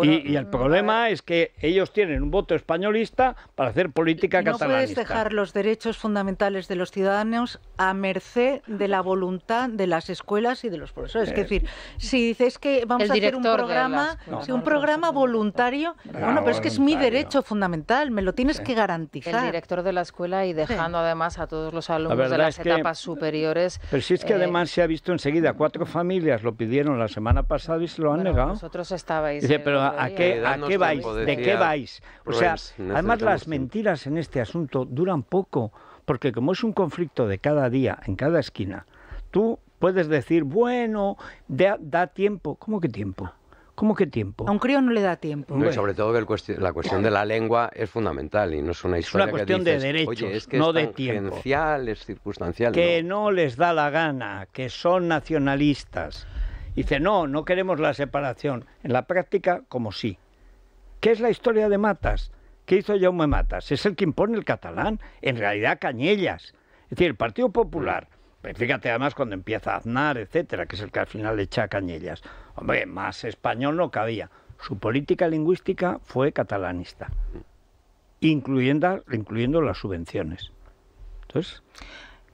y, el mm, problema es que ellos tienen un voto españolista para hacer política no catalanista. No puedes dejar los derechos fundamentales de los ciudadanos a merced de la voluntad de las escuelas y de los profesores. es decir, eh. si dices que vamos a hacer un programa, si un programa voluntario, bueno, pero es que es mi derecho fundamental, me lo tienes que garantizar. El director de la escuela y dejando además a todos los alumnos de las etapas superiores. Pero si es que eh, además se ha visto enseguida, cuatro familias lo pidieron la semana pasada y se lo han negado. Vosotros estabais pero ¿a qué, qué vais? ¿De qué vais? O sea, además las mentiras en este asunto duran poco, porque como es un conflicto de cada día, en cada esquina, tú puedes decir, bueno, da, tiempo. ¿Cómo que tiempo? ¿Cómo que tiempo? A un crío no le da tiempo. sobre todo que la cuestión de la lengua es fundamental y no es una historia. Es una cuestión de derechos, es que no es de tiempo. Es circunstancial. Que no les da la gana, que son nacionalistas Dice, no, no queremos la separación. En la práctica, como sí. ¿Qué es la historia de Matas? ¿Qué hizo Jaume Matas? Es el que impone el catalán, en realidad Cañellas. Es decir, el Partido Popular, pues fíjate además cuando empieza Aznar, etcétera, que es el que al final le echa Cañellas. Hombre, más español no cabía. Su política lingüística fue catalanista, incluyendo, incluyendo las subvenciones. Entonces.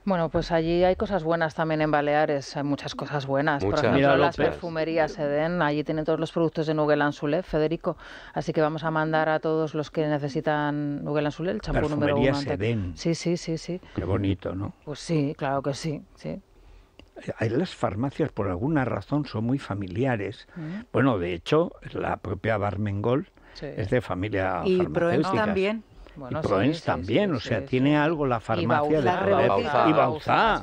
Bueno, pues allí hay cosas buenas también en Baleares, hay muchas cosas buenas. Por ejemplo, las perfumerías Eden, allí tienen todos los productos de Nuguel Anzulé, Federico. Así que vamos a mandar a todos los que necesitan Nuguel Anzulé, el champú número uno. Eden. Sí, sí, sí, sí. Qué bonito, ¿no? Pues sí, claro que sí, sí. Las farmacias, por alguna razón, son muy familiares. Mm. Bueno, de hecho, la propia Barmengol es de familia Y Proem también. Bueno, y Proens también, o sea, tiene algo la farmacia de rebota Y Bauzá.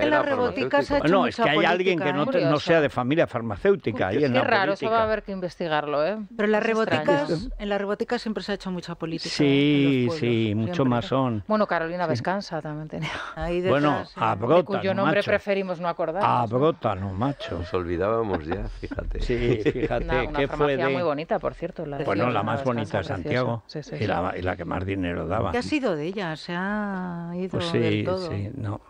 en la las se ha hecho No, es que hay alguien que no, sea de familia farmacéutica. ahí es en la raro, eso va a haber que investigarlo, ¿eh? Pero en la en la siempre se ha hecho mucha política. ¿eh? Sí, sí, mucho son. Bueno, Carolina Vescanza también tenía. Ahí bueno, eh, a Brota, cuyo nombre preferimos no acordar. A Brota, no macho. Nos olvidábamos ya, fíjate. Sí, fíjate. Una, ¿qué muy bonita, por cierto. bueno, la más bonita es Santiago. Y la que más dinero daba. ¿Qué ha sido de ella? ¿Se ha ido a pues todo? Sí, no,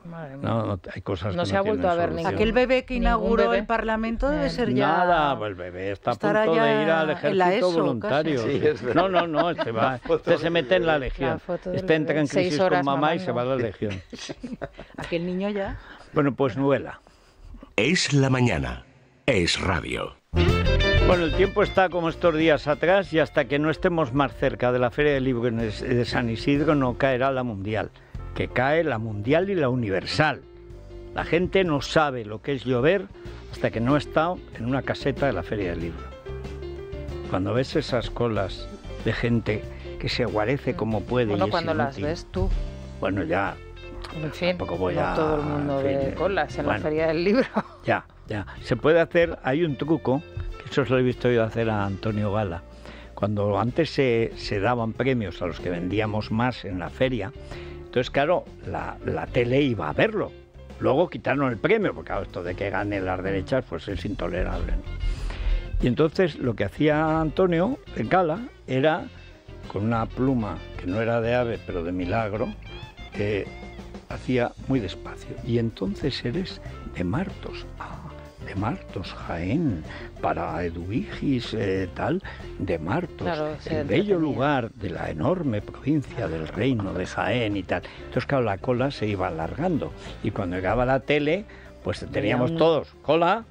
no, hay cosas no se ha vuelto a ver solución. Aquel bebé que inauguró el Parlamento debe eh, ser ya... Nada, pues el bebé está a punto de ir al ejército voluntario. no, no, no, este, va, se mete en la legión. La este entra en crisis con mamá, y se va a la legión. Aquel niño ya... Bueno, pues Nuela. Es la mañana. Es radio. Bueno, el tiempo está como estos días atrás y hasta que no estemos más cerca de la Feria del Libro de San Isidro no caerá la mundial, que cae la mundial y la universal. La gente no sabe lo que es llover hasta que no está en una caseta de la Feria del Libro. Cuando ves esas colas de gente que se guarece como puede. Bueno, cuando las ves tú. Bueno, ya. En fin, todo el mundo ve colas en la Feria del Libro. Ya se puede hacer, hay un truco, que eso os lo he visto yo hacer a Antonio Gala. Cuando antes se, daban premios a los que vendíamos más en la feria, entonces, claro, la, tele iba a verlo. Luego quitaron el premio, porque claro, esto de que gane las derechas pues es intolerable. Y entonces lo que hacía Antonio en Gala era, con una pluma que no era de ave, pero de milagro, que eh, hacía muy despacio. Y entonces eres de Martos. Ah de Martos, Jaén, para Eduigis eh, tal, de Martos, el bello lugar de la enorme provincia del reino de Jaén y tal. Entonces, claro, la cola se iba alargando y cuando llegaba la tele, pues teníamos todos cola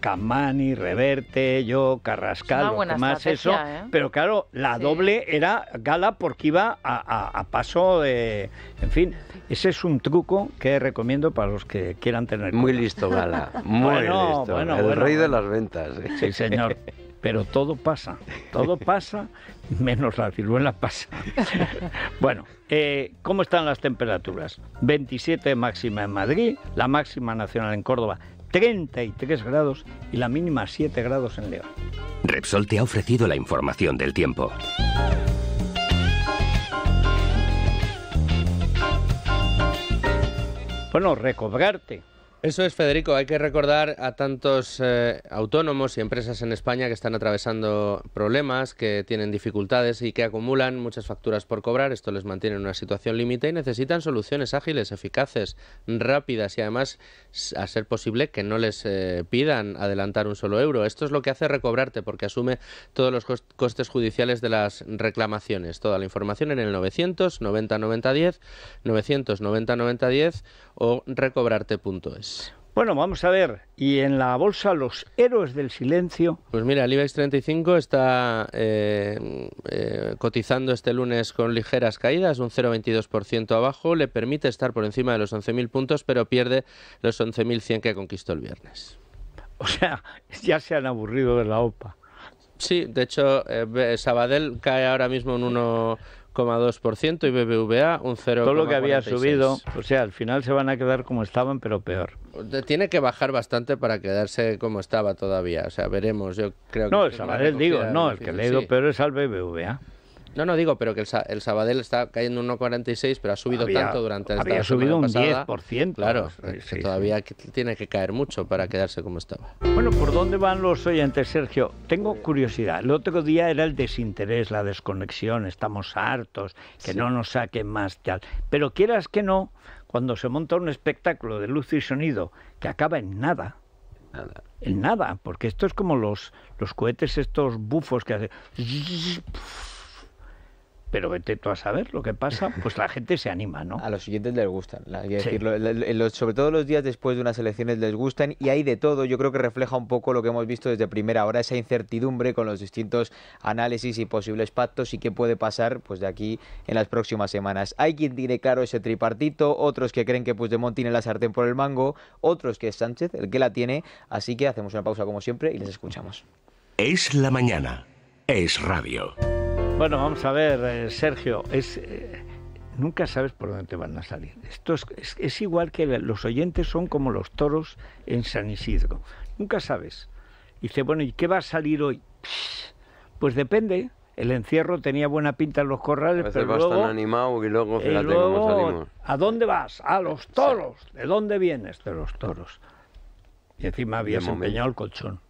...Camani, Reverte, yo, Carrascal, más eso. ¿eh? Pero claro, la doble era gala porque iba a, paso de... En fin, ese es un truco que recomiendo para los que quieran tener... Muy listo, gala. Muy listo. El rey de las ventas. ¿eh? Sí, señor. pero todo pasa, todo pasa, menos la ciruela pasa. bueno, eh, ¿cómo están las temperaturas? 27 máxima en Madrid, la máxima nacional en Córdoba, 33 grados y la mínima 7 grados en León. Repsol te ha ofrecido la información del tiempo. Bueno, recobrarte eso es, Federico. Hay que recordar a tantos eh, autónomos y empresas en España que están atravesando problemas, que tienen dificultades y que acumulan muchas facturas por cobrar. Esto les mantiene en una situación límite y necesitan soluciones ágiles, eficaces, rápidas y además, a ser posible, que no les eh, pidan adelantar un solo euro. Esto es lo que hace recobrarte porque asume todos los costes judiciales de las reclamaciones. Toda la información en el 900 90 90 10, 990 90 10 o recobrarte.es. Bueno, vamos a ver. Y en la bolsa, los héroes del silencio. Pues mira, el IBEX 35 está eh, eh, cotizando este lunes con ligeras caídas, un 0,22% abajo. Le permite estar por encima de los 11.000 puntos, pero pierde los 11.100 que conquistó el viernes. O sea, ya se han aburrido de la OPA. Sí, de hecho, eh, Sabadell cae ahora mismo en uno 0,2% y BBVA un 0,46%. Todo lo que había subido, o sea, al final se van a quedar como estaban, pero peor. Tiene que bajar bastante para quedarse como estaba todavía, o sea, veremos, yo creo que... No, el digo, no, el que le ha ido peor es al BBVA. No, no digo, pero que el, Sabadell está cayendo un 1,46, pero ha subido tanto durante el Ha subido un 10%. Claro, eh, todavía tiene que caer mucho para quedarse como estaba. Bueno, ¿por dónde van los oyentes, Sergio? Tengo curiosidad. El otro día era el desinterés, la desconexión, estamos hartos, que no nos saquen más, tal. Pero quieras que no, cuando se monta un espectáculo de luz y sonido que acaba en nada, nada. en nada, porque esto es como los, los cohetes estos bufos que hacen pero vete tú a saber lo que pasa, pues la gente se anima, ¿no? A los siguientes les gustan, sobre todo los días después de unas elecciones les gustan y hay de todo, yo creo que refleja un poco lo que hemos visto desde primera hora, esa incertidumbre con los distintos análisis y posibles pactos y qué puede pasar pues de aquí en las próximas semanas. Hay quien tiene claro ese tripartito, otros que creen que Puigdemont tiene la sartén por el mango, otros que es Sánchez el que la tiene, así que hacemos una pausa como siempre y les escuchamos. Es la mañana, es radio. Bueno, vamos a ver, eh, Sergio, es... Eh, nunca sabes por dónde te van a salir. Esto es, igual que los oyentes son como los toros en San Isidro. Nunca sabes. Dice, bueno, ¿y qué va a salir hoy? Pues depende. El encierro tenía buena pinta en los corrales, a pero luego, tan animado y luego, ¿A dónde vas? A los toros. ¿De dónde vienes? De los toros. Y encima habías empeñado el colchón.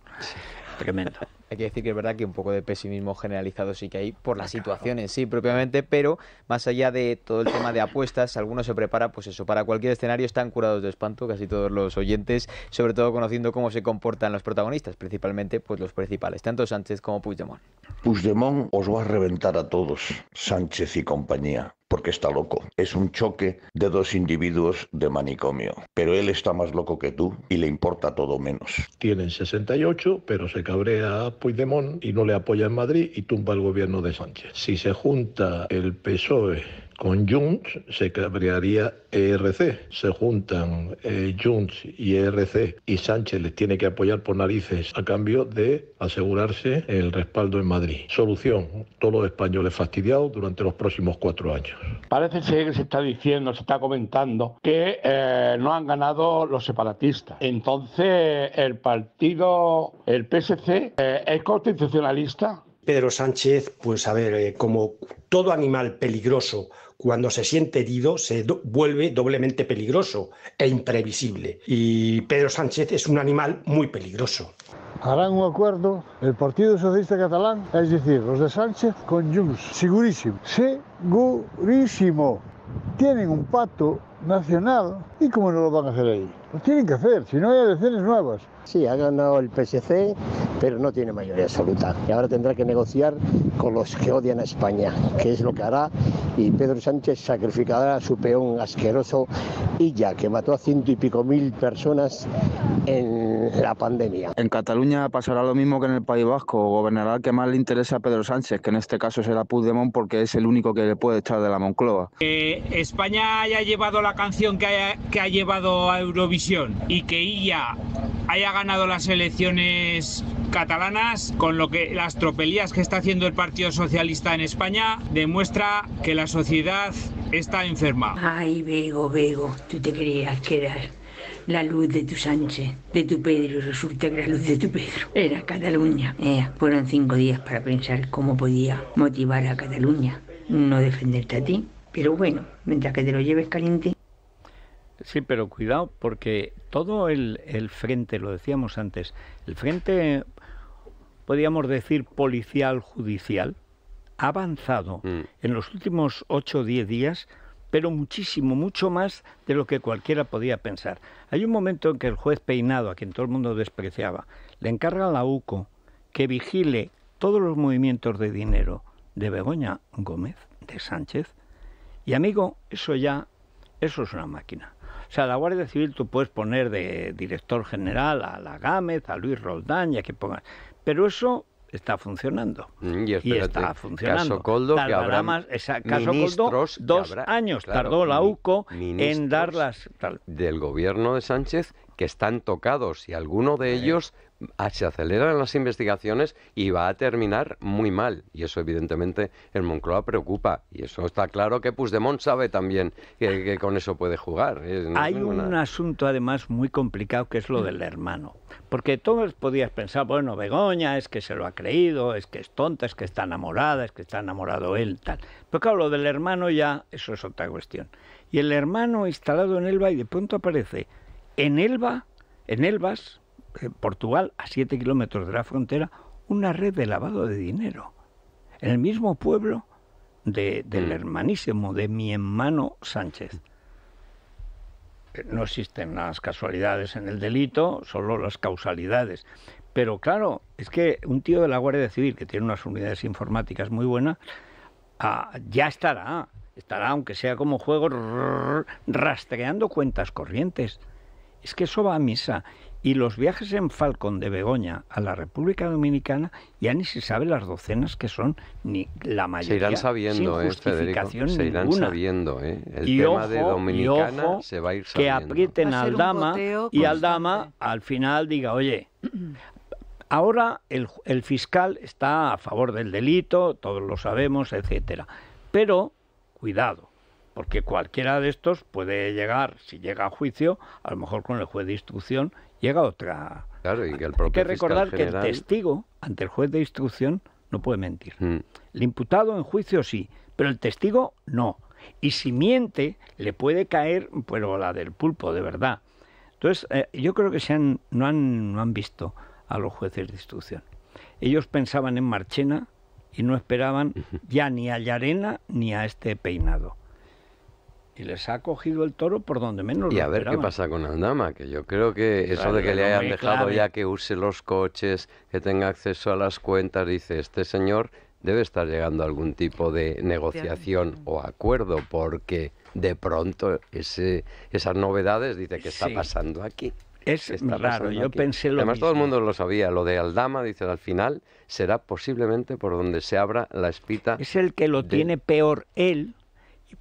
Tremendo. Hay que decir que es verdad que un poco de pesimismo generalizado sí que hay por la situación en sí propiamente, pero más allá de todo el tema de apuestas, algunos se prepara, pues eso, para cualquier escenario están curados de espanto casi todos los oyentes, sobre todo conociendo cómo se comportan los protagonistas, principalmente pues los principales, tanto Sánchez como Puigdemont. Puigdemont os va a reventar a todos, Sánchez y compañía porque está loco. Es un choque de dos individuos de manicomio. Pero él está más loco que tú y le importa todo menos. Tienen 68, pero se cabrea a Puigdemont y no le apoya en Madrid y tumba el gobierno de Sánchez. Si se junta el PSOE con Junts se crearía ERC. Se juntan eh, Junts y ERC y Sánchez les tiene que apoyar por narices a cambio de asegurarse el respaldo en Madrid. Solución, todos los españoles fastidiados durante los próximos cuatro años. Parece que se está diciendo, se está comentando que eh, no han ganado los separatistas. Entonces el partido, el PSC, eh, es constitucionalista. Pedro Sánchez, pues a ver, eh, como todo animal peligroso cuando se siente herido, se vuelve doblemente peligroso e imprevisible. Y Pedro Sánchez es un animal muy peligroso. Harán un acuerdo el Partido Socialista Catalán, es decir, los de Sánchez con Junts, segurísimo, segurísimo. Tienen un pacto nacional y cómo no lo van a hacer ahí. Lo tienen que hacer, si no hay elecciones nuevas. Sí, ha ganado el PSC, pero no tiene mayoría absoluta. Y ahora tendrá que negociar con los que odian a España, que es lo que hará. Y Pedro Sánchez sacrificará a su peón asqueroso Illa, que mató a ciento y pico mil personas en la pandemia. En Cataluña pasará lo mismo que en el País Vasco. Gobernará el que más le interesa a Pedro Sánchez, que en este caso será Puigdemont porque es el único que le puede echar de la Moncloa. Que España haya llevado la canción que, que ha llevado a Eurovisión y que Illa haya ganado las elecciones catalanas, con lo que las tropelías que está haciendo el Partido Socialista en España demuestra que la sociedad está enferma. Ay, vego vego, tú te creías que eras la luz de tu Sánchez, de tu Pedro. Resulta que la luz de tu Pedro era Cataluña. fueron cinco días para pensar cómo podía motivar a Cataluña, no defenderte a ti. Pero bueno, mientras que te lo lleves caliente, Sí, pero cuidado, porque todo el, frente, lo decíamos antes, el frente, podríamos decir, policial, judicial, ha avanzado mm. en los últimos 8 o 10 días, pero muchísimo, mucho más de lo que cualquiera podía pensar. Hay un momento en que el juez Peinado, a quien todo el mundo despreciaba, le encarga a la UCO que vigile todos los movimientos de dinero de Begoña Gómez, de Sánchez, y amigo, eso ya, eso es una máquina. O sea, la Guardia Civil tú puedes poner de director general a la Gámez, a Luis Roldán, ya que pongas. Pero eso está funcionando. Mm, y, está funcionando. Caso Coldo, que habrá más, caso Coldo, dos años tardó la UCO en dar las... Del gobierno de Sánchez que están tocados y alguno de eh. ellos... Ah, se aceleran las investigaciones y va a terminar muy mal. Y eso, evidentemente, el Moncloa preocupa. Y eso está claro que Puigdemont sabe también que, con eso puede jugar. ¿eh? Hay un asunto, además, muy complicado que es lo mm. del hermano. Porque todos podías pensar, bueno, Begoña es que se lo ha creído, es que es tonta, es que está enamorada, es que está enamorado él, tal. Pero claro, lo del hermano ya, eso es otra cuestión. Y el hermano instalado en Elba y de pronto aparece en Elba, en Elbas, eh, Portugal, a 7 kilómetros de la frontera, una red de lavado de dinero. En el mismo pueblo del mm. hermanísimo de mi hermano Sánchez. Eh, no existen las casualidades en el delito, solo las causalidades. Pero claro, es que un tío de la Guardia Civil, que tiene unas unidades informáticas muy buenas, ah, ya estará, estará, aunque sea como juego, rastreando cuentas corrientes. Es que eso va a misa y los viajes en Falcon de Begoña a la República Dominicana ya ni se sabe las docenas que son ni la mayoría se irán sabiendo, sin eh, se irán sabiendo eh. el tema de Dominicana se va a ir sabiendo. que aprieten al dama y al dama al final diga oye ahora el, el fiscal está a favor del delito todos lo sabemos etcétera pero cuidado porque cualquiera de estos puede llegar, si llega a juicio, a lo mejor con el juez de instrucción llega otra. Hay que recordar que el testigo ante el juez de instrucción no puede mentir. Mm. El imputado en juicio sí, pero el testigo no. Y si miente, le puede caer, pero la del pulpo, de verdad. Entonces, eh, yo creo que se no, han, no han visto a los jueces de instrucción. Ellos pensaban en Marchena y no esperaban ya ni a Llarena ni a este peinado y les ha cogido el toro por donde menos. lo Y a ver qué pasa con Aldama, que yo creo que eso de que le hayan dejado ya que use los coches, que tenga acceso a las cuentas, dice, este señor debe estar llegando a algún tipo de negociación o acuerdo, porque de pronto ese, esas novedades dice que está pasando aquí. Es raro, yo pensé lo Además, todo el mundo lo sabía, lo de Aldama, dice, al final será posiblemente por donde se abra la espita. Es el que lo tiene peor él,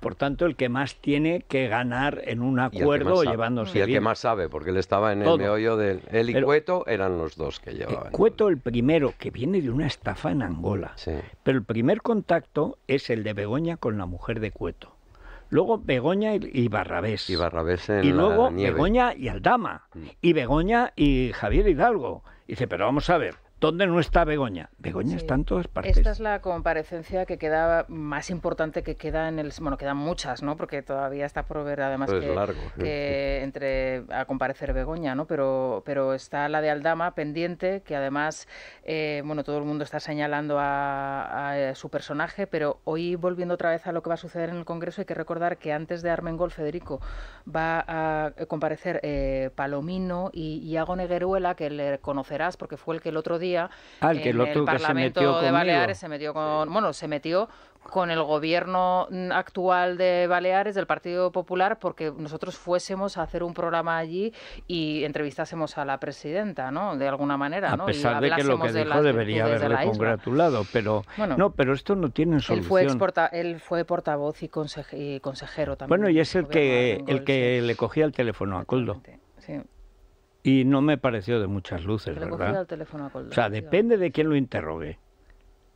por tanto el que más tiene que ganar en un acuerdo llevándose Y el que más sabe, porque él estaba en el meollo del... Él y Cueto eran los dos que llevaban. Eh, Cueto el primero, que viene de una estafa en Angola. Pero el primer contacto es el de Begoña con la mujer de Cueto. Luego Begoña y Barrabés. Y Barrabés Y luego Begoña y Aldama. Mm. Y Begoña y Javier Hidalgo. dice, pero vamos a ver, ¿Dónde no está Begoña? Begoña está en todas partes. Esta es la comparecencia que queda más importante que queda en el... Bueno, quedan muchas, ¿no? Porque todavía está por ver, además, que, entre a comparecer Begoña, ¿no? Pero, pero está la de Aldama pendiente, que además, eh, bueno, todo el mundo está señalando a, eh, su personaje, pero hoy, volviendo otra vez a lo que va a suceder en el Congreso, hay que recordar que antes de Armengol, Federico, va a eh, comparecer Palomino y Iago Negueruela, que le conocerás porque fue el que el otro día Ah, Al, que el otro que se metió de con, bueno, se metió con el gobierno actual de Baleares, del Partido Popular, porque nosotros fuésemos a hacer un programa allí y entrevistásemos a la presidenta, ¿no? De alguna manera, a pesar de que lo que dijo debería haberle congratulado, pero no, pero esto no tiene solución. Él fue, él fue portavoz y, consejero también. Bueno, y es el que el que le cogía el teléfono a Coldo. Sí. Y no me pareció de muchas luces, ¿verdad? teléfono a o sea, depende de quién lo interrogue.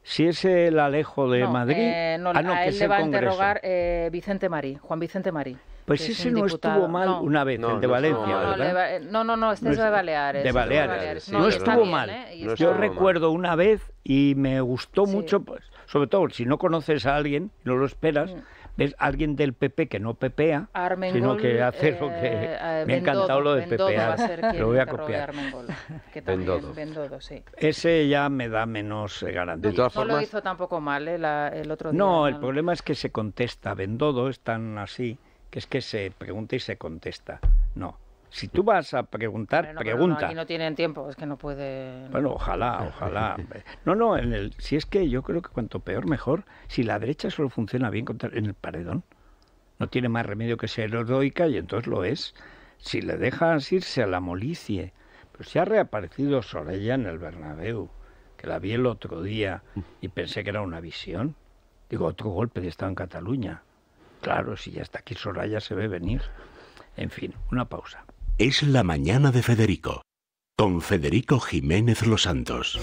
Si es el Alejo de Madrid, eh, ah, no, a él le va a interrogar eh, Vicente Marí, Juan Vicente Marí. Pues ese no estuvo mal una vez, el de Valencia, ¿verdad? No, no, no, este, este es de Baleares. De Baleares. no, estuvo mal. ¿eh? yo recuerdo una vez y me gustó mucho, pues, sobre todo si no conoces a alguien, no lo esperas. Mm. ¿Ves? Alguien del PP que no pepea, sino que hace lo que... Eh, eh, me ha encantado lo de pepear, lo voy a copiar. sí. Ese ya me da menos eh, garantía. no lo hizo tampoco mal el otro día. No, el problema es que se contesta. Bendodo es tan así, que es que se pregunta y se contesta. No. Si tú vas a preguntar, pregunta. No, aquí no tienen tiempo, es que no puede. Bueno, ojalá, ojalá. No, no, en el, si es que yo creo que cuanto peor, mejor. Si la derecha solo funciona bien en el paredón, no tiene más remedio que ser heroica y entonces lo es. Si le dejas irse a la molicie. Pero si ha reaparecido Sorella en el Bernabéu, que la vi el otro día y pensé que era una visión. Digo, otro golpe de Estado en Cataluña. Claro, si ya está aquí Soraya se ve venir. En fin, una pausa es La Mañana de Federico, con Federico Jiménez Los Santos.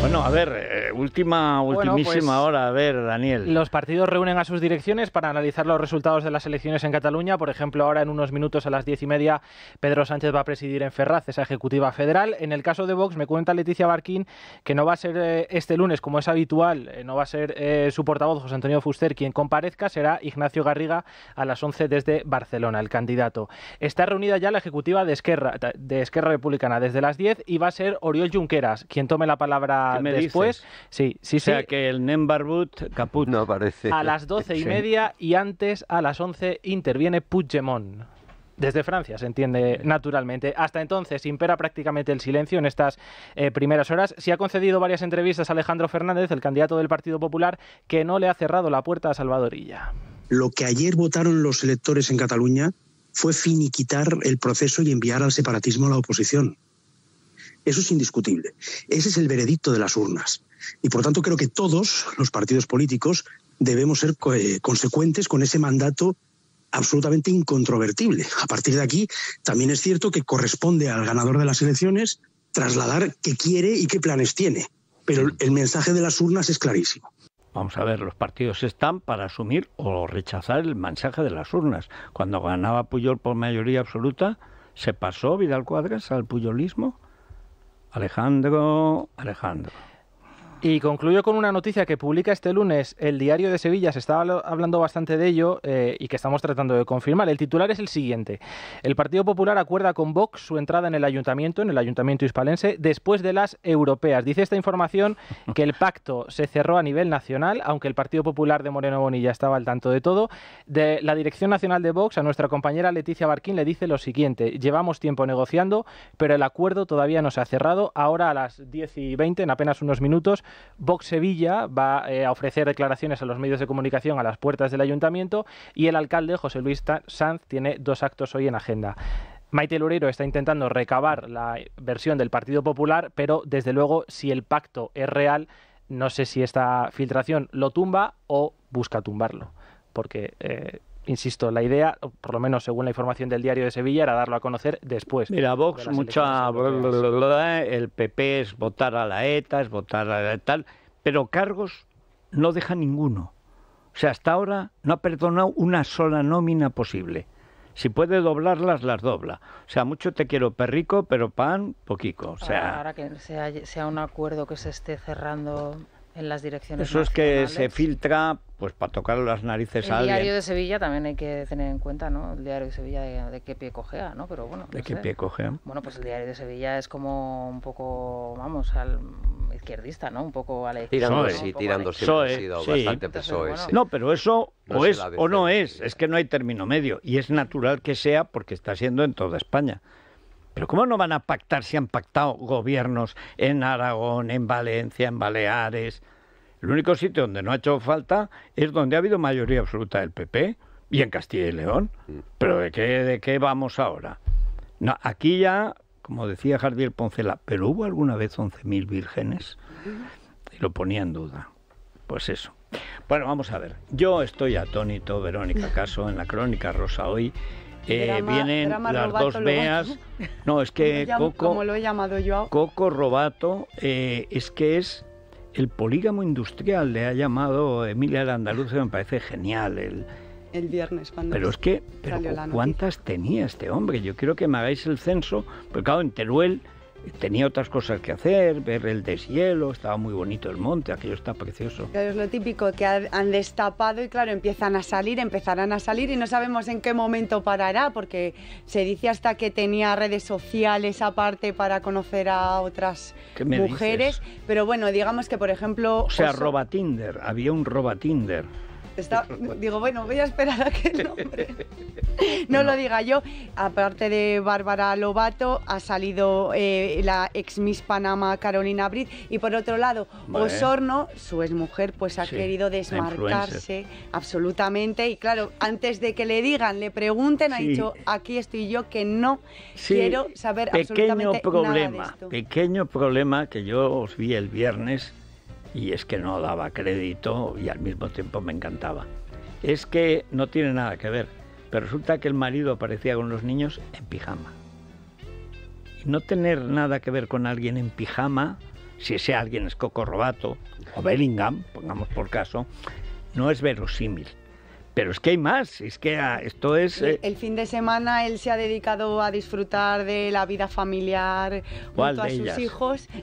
Bueno, a ver, eh, última, pues, ultimísima hora, a ver, Daniel. Los partidos reúnen a sus direcciones para analizar los resultados de las elecciones en Cataluña. Por ejemplo, ahora en unos minutos a las diez y media, Pedro Sánchez va a presidir en Ferraz esa ejecutiva federal. En el caso de Vox, me cuenta Leticia Barquín que no va a ser eh, este lunes, como es habitual, eh, no va a ser eh, su portavoz José Antonio Fuster quien comparezca, será Ignacio Garriga a las once desde Barcelona, el candidato. Está reunida ya la ejecutiva de Esquerra, de Republicana desde las diez y va a ser Oriol Junqueras quien tome la palabra después. Sí, sí, o sea que el Nembarbut caput. No aparece A las doce y media y antes a las once interviene Puigdemont. Desde Francia, se entiende naturalmente. Hasta entonces impera prácticamente el silencio en estas eh, primeras horas. Se ha concedido varias entrevistas a Alejandro Fernández, el candidato del Partido Popular, que no le ha cerrado la puerta a Salvadorilla. Lo que ayer votaron los electores en Cataluña fue finiquitar el proceso y enviar al separatismo a la oposición. Eso es indiscutible. Ese es el veredicto de las urnas. Y por tanto creo que todos los partidos políticos debemos ser eh, consecuentes con ese mandato absolutamente incontrovertible. A partir de aquí, también es cierto que corresponde al ganador de las elecciones trasladar qué quiere y qué planes tiene. Pero el mensaje de las urnas es clarísimo. Vamos a ver, los partidos están para asumir o rechazar el mensaje de las urnas. Cuando ganaba Puyol por mayoría absoluta, ¿se pasó Vidal Cuadras al puyolismo? Alejandro, Alejandro. Y concluyo con una noticia que publica este lunes el Diario de Sevilla, se estaba hablando bastante de ello eh, y que estamos tratando de confirmar. El titular es el siguiente. El Partido Popular acuerda con Vox su entrada en el ayuntamiento, en el ayuntamiento hispalense, después de las europeas. Dice esta información que el pacto se cerró a nivel nacional, aunque el Partido Popular de Moreno Bonilla estaba al tanto de todo. De la Dirección Nacional de Vox, a nuestra compañera Leticia Barquín le dice lo siguiente. Llevamos tiempo negociando, pero el acuerdo todavía no se ha cerrado. Ahora a las 10 y 20, en apenas unos minutos, Vox Sevilla va eh, a ofrecer declaraciones a los medios de comunicación a las puertas del ayuntamiento y el alcalde José Luis Sanz tiene dos actos hoy en agenda. Maite Lurero está intentando recabar la versión del Partido Popular, pero desde luego si el pacto es real, no sé si esta filtración lo tumba o busca tumbarlo, porque eh, insisto, la idea, por lo menos según la información del diario de Sevilla, era darlo a conocer después. Mira, Vox, mucha. Eh, el PP es votar a la ETA, es votar a tal, pero cargos no deja ninguno. O sea, hasta ahora no ha perdonado una sola nómina posible. Si puede doblarlas, las dobla. O sea, mucho te quiero perrico, pero pan, poquico. O sea, ahora, que sea un acuerdo que se esté cerrando en las direcciones. Eso es que se filtra pues para tocar las narices al a alguien. El diario de Sevilla también hay que tener en cuenta, ¿no? El diario de Sevilla de, qué pie cojea, ¿no? Pero bueno. ¿De qué pie cojea? Bueno, pues el diario de Sevilla es como un poco, vamos, al izquierdista, ¿no? Un poco a la izquierda. Tirando, sí, tirando siempre ha sido bastante PSOE. No, pero eso o es o no es, es que no hay término medio y es natural que sea porque está siendo en toda España. Pero ¿cómo no van a pactar si han pactado gobiernos en Aragón, en Valencia, en Baleares? El único sitio donde no ha hecho falta es donde ha habido mayoría absoluta del PP y en Castilla y León. Mm. Pero ¿de qué, de qué vamos ahora? aquí ya, como decía Javier Poncela, ¿pero hubo alguna vez 11.000 vírgenes? Y lo ponía en duda. Pues eso. Bueno, vamos a ver. Yo estoy atónito, Verónica Caso, en la Crónica Rosa hoy. Eh, vienen las dos veas. No, es que Coco. lo he llamado yo. Coco Robato eh, es que es el polígamo industrial, le ha llamado Emilia de Andaluza, me parece genial. El, el viernes cuando Pero es que, ¿cuántas tenía este hombre? Yo quiero que me hagáis el censo, porque claro, en Teruel tenía otras cosas que hacer, ver el deshielo, estaba muy bonito el monte, aquello está precioso. Es lo típico que han destapado y claro, empiezan a salir, empezarán a salir y no sabemos en qué momento parará, porque se dice hasta que tenía redes sociales aparte para conocer a otras mujeres, pero bueno, digamos que por ejemplo... O sea, roba Tinder, había un roba Tinder. digo, bueno, voy a esperar a que el no, lo diga yo. Aparte de Bárbara Lobato, ha salido eh, la ex Miss Panamá Carolina Brit. Y por otro lado, Osorno, su ex mujer pues ha querido desmarcarse absolutamente. Y claro, antes de que le digan, le pregunten, ha dicho, aquí estoy yo, que no quiero saber absolutamente problema, nada Pequeño problema que yo os vi el viernes y es que no daba crédito y al mismo tiempo me encantaba. Es que no tiene nada que ver, pero resulta que el marido aparecía con los niños en pijama. Y no tener nada que ver con alguien en pijama, si ese alguien es Coco Robato o Bellingham, pongamos por caso, no es verosímil. Pero es que hay más, es que ah, esto es... Eh, el fin de semana él se ha dedicado a disfrutar de la vida familiar junto a sus hijos.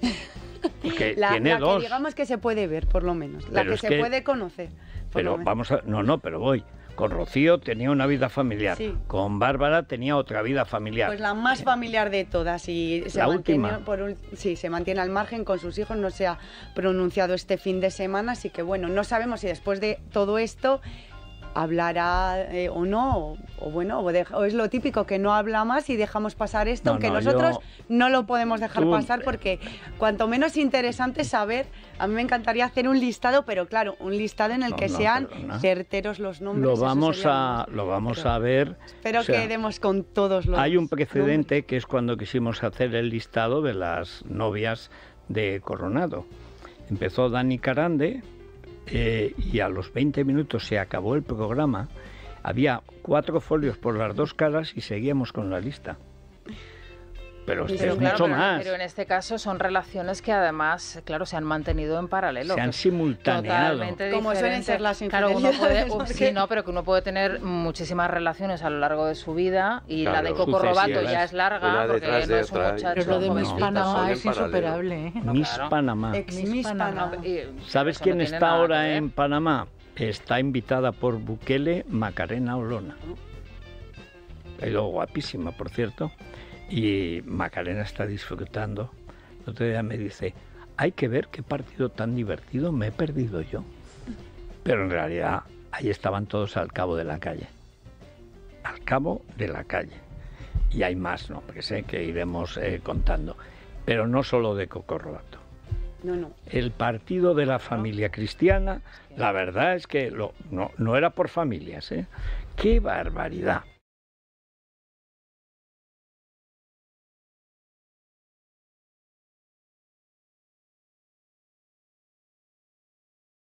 la, Que digamos que se puede ver, por lo menos. la que se puede conocer. Pero vamos a. No, no, pero voy. Con Rocío tenía una vida familiar. Con Bárbara tenía otra vida familiar. Pues la más familiar de todas. Y la última. sí, se mantiene al margen con sus hijos. No se ha pronunciado este fin de semana. Así que bueno, no sabemos si después de todo esto hablará eh, o no, o, bueno, o, es lo típico que no habla más y dejamos pasar esto, aunque nosotros no lo podemos dejar pasar porque cuanto menos interesante saber, a mí me encantaría hacer un listado, pero claro, un listado en el que sean certeros los nombres. Lo vamos a lo vamos a ver. Espero que demos con todos los Hay un precedente que es cuando quisimos hacer el listado de las novias de Coronado. Empezó Dani Carande, eh, y a los 20 minutos se acabó el programa, había cuatro folios por las dos caras y seguíamos con la lista pero, mucho más. Pero en este caso son relaciones que además, claro, se han mantenido en paralelo. Se han simultaneado. Como suelen ser las claro, uno no, pero que uno puede tener muchísimas relaciones a lo largo de su vida y la de Coco Robato ya es larga porque no es un Pero lo de ¿eh? Miss Panamá es insuperable. Miss Panamá. Ex Panamá. ¿Sabes quién está ahora en Panamá? Está invitada por Bukele Macarena Olona. Pero guapísima, por cierto. Y Macarena está disfrutando. El día me dice, hay que ver qué partido tan divertido me he perdido yo. Pero en realidad ahí estaban todos al cabo de la calle. Al cabo de la calle. Y hay más, ¿no? Porque sé que iremos eh, contando. Pero no solo de Cocorroato. No, no. El partido de la familia cristiana, la verdad es que lo, no, no era por familias, ¿eh? ¡Qué barbaridad!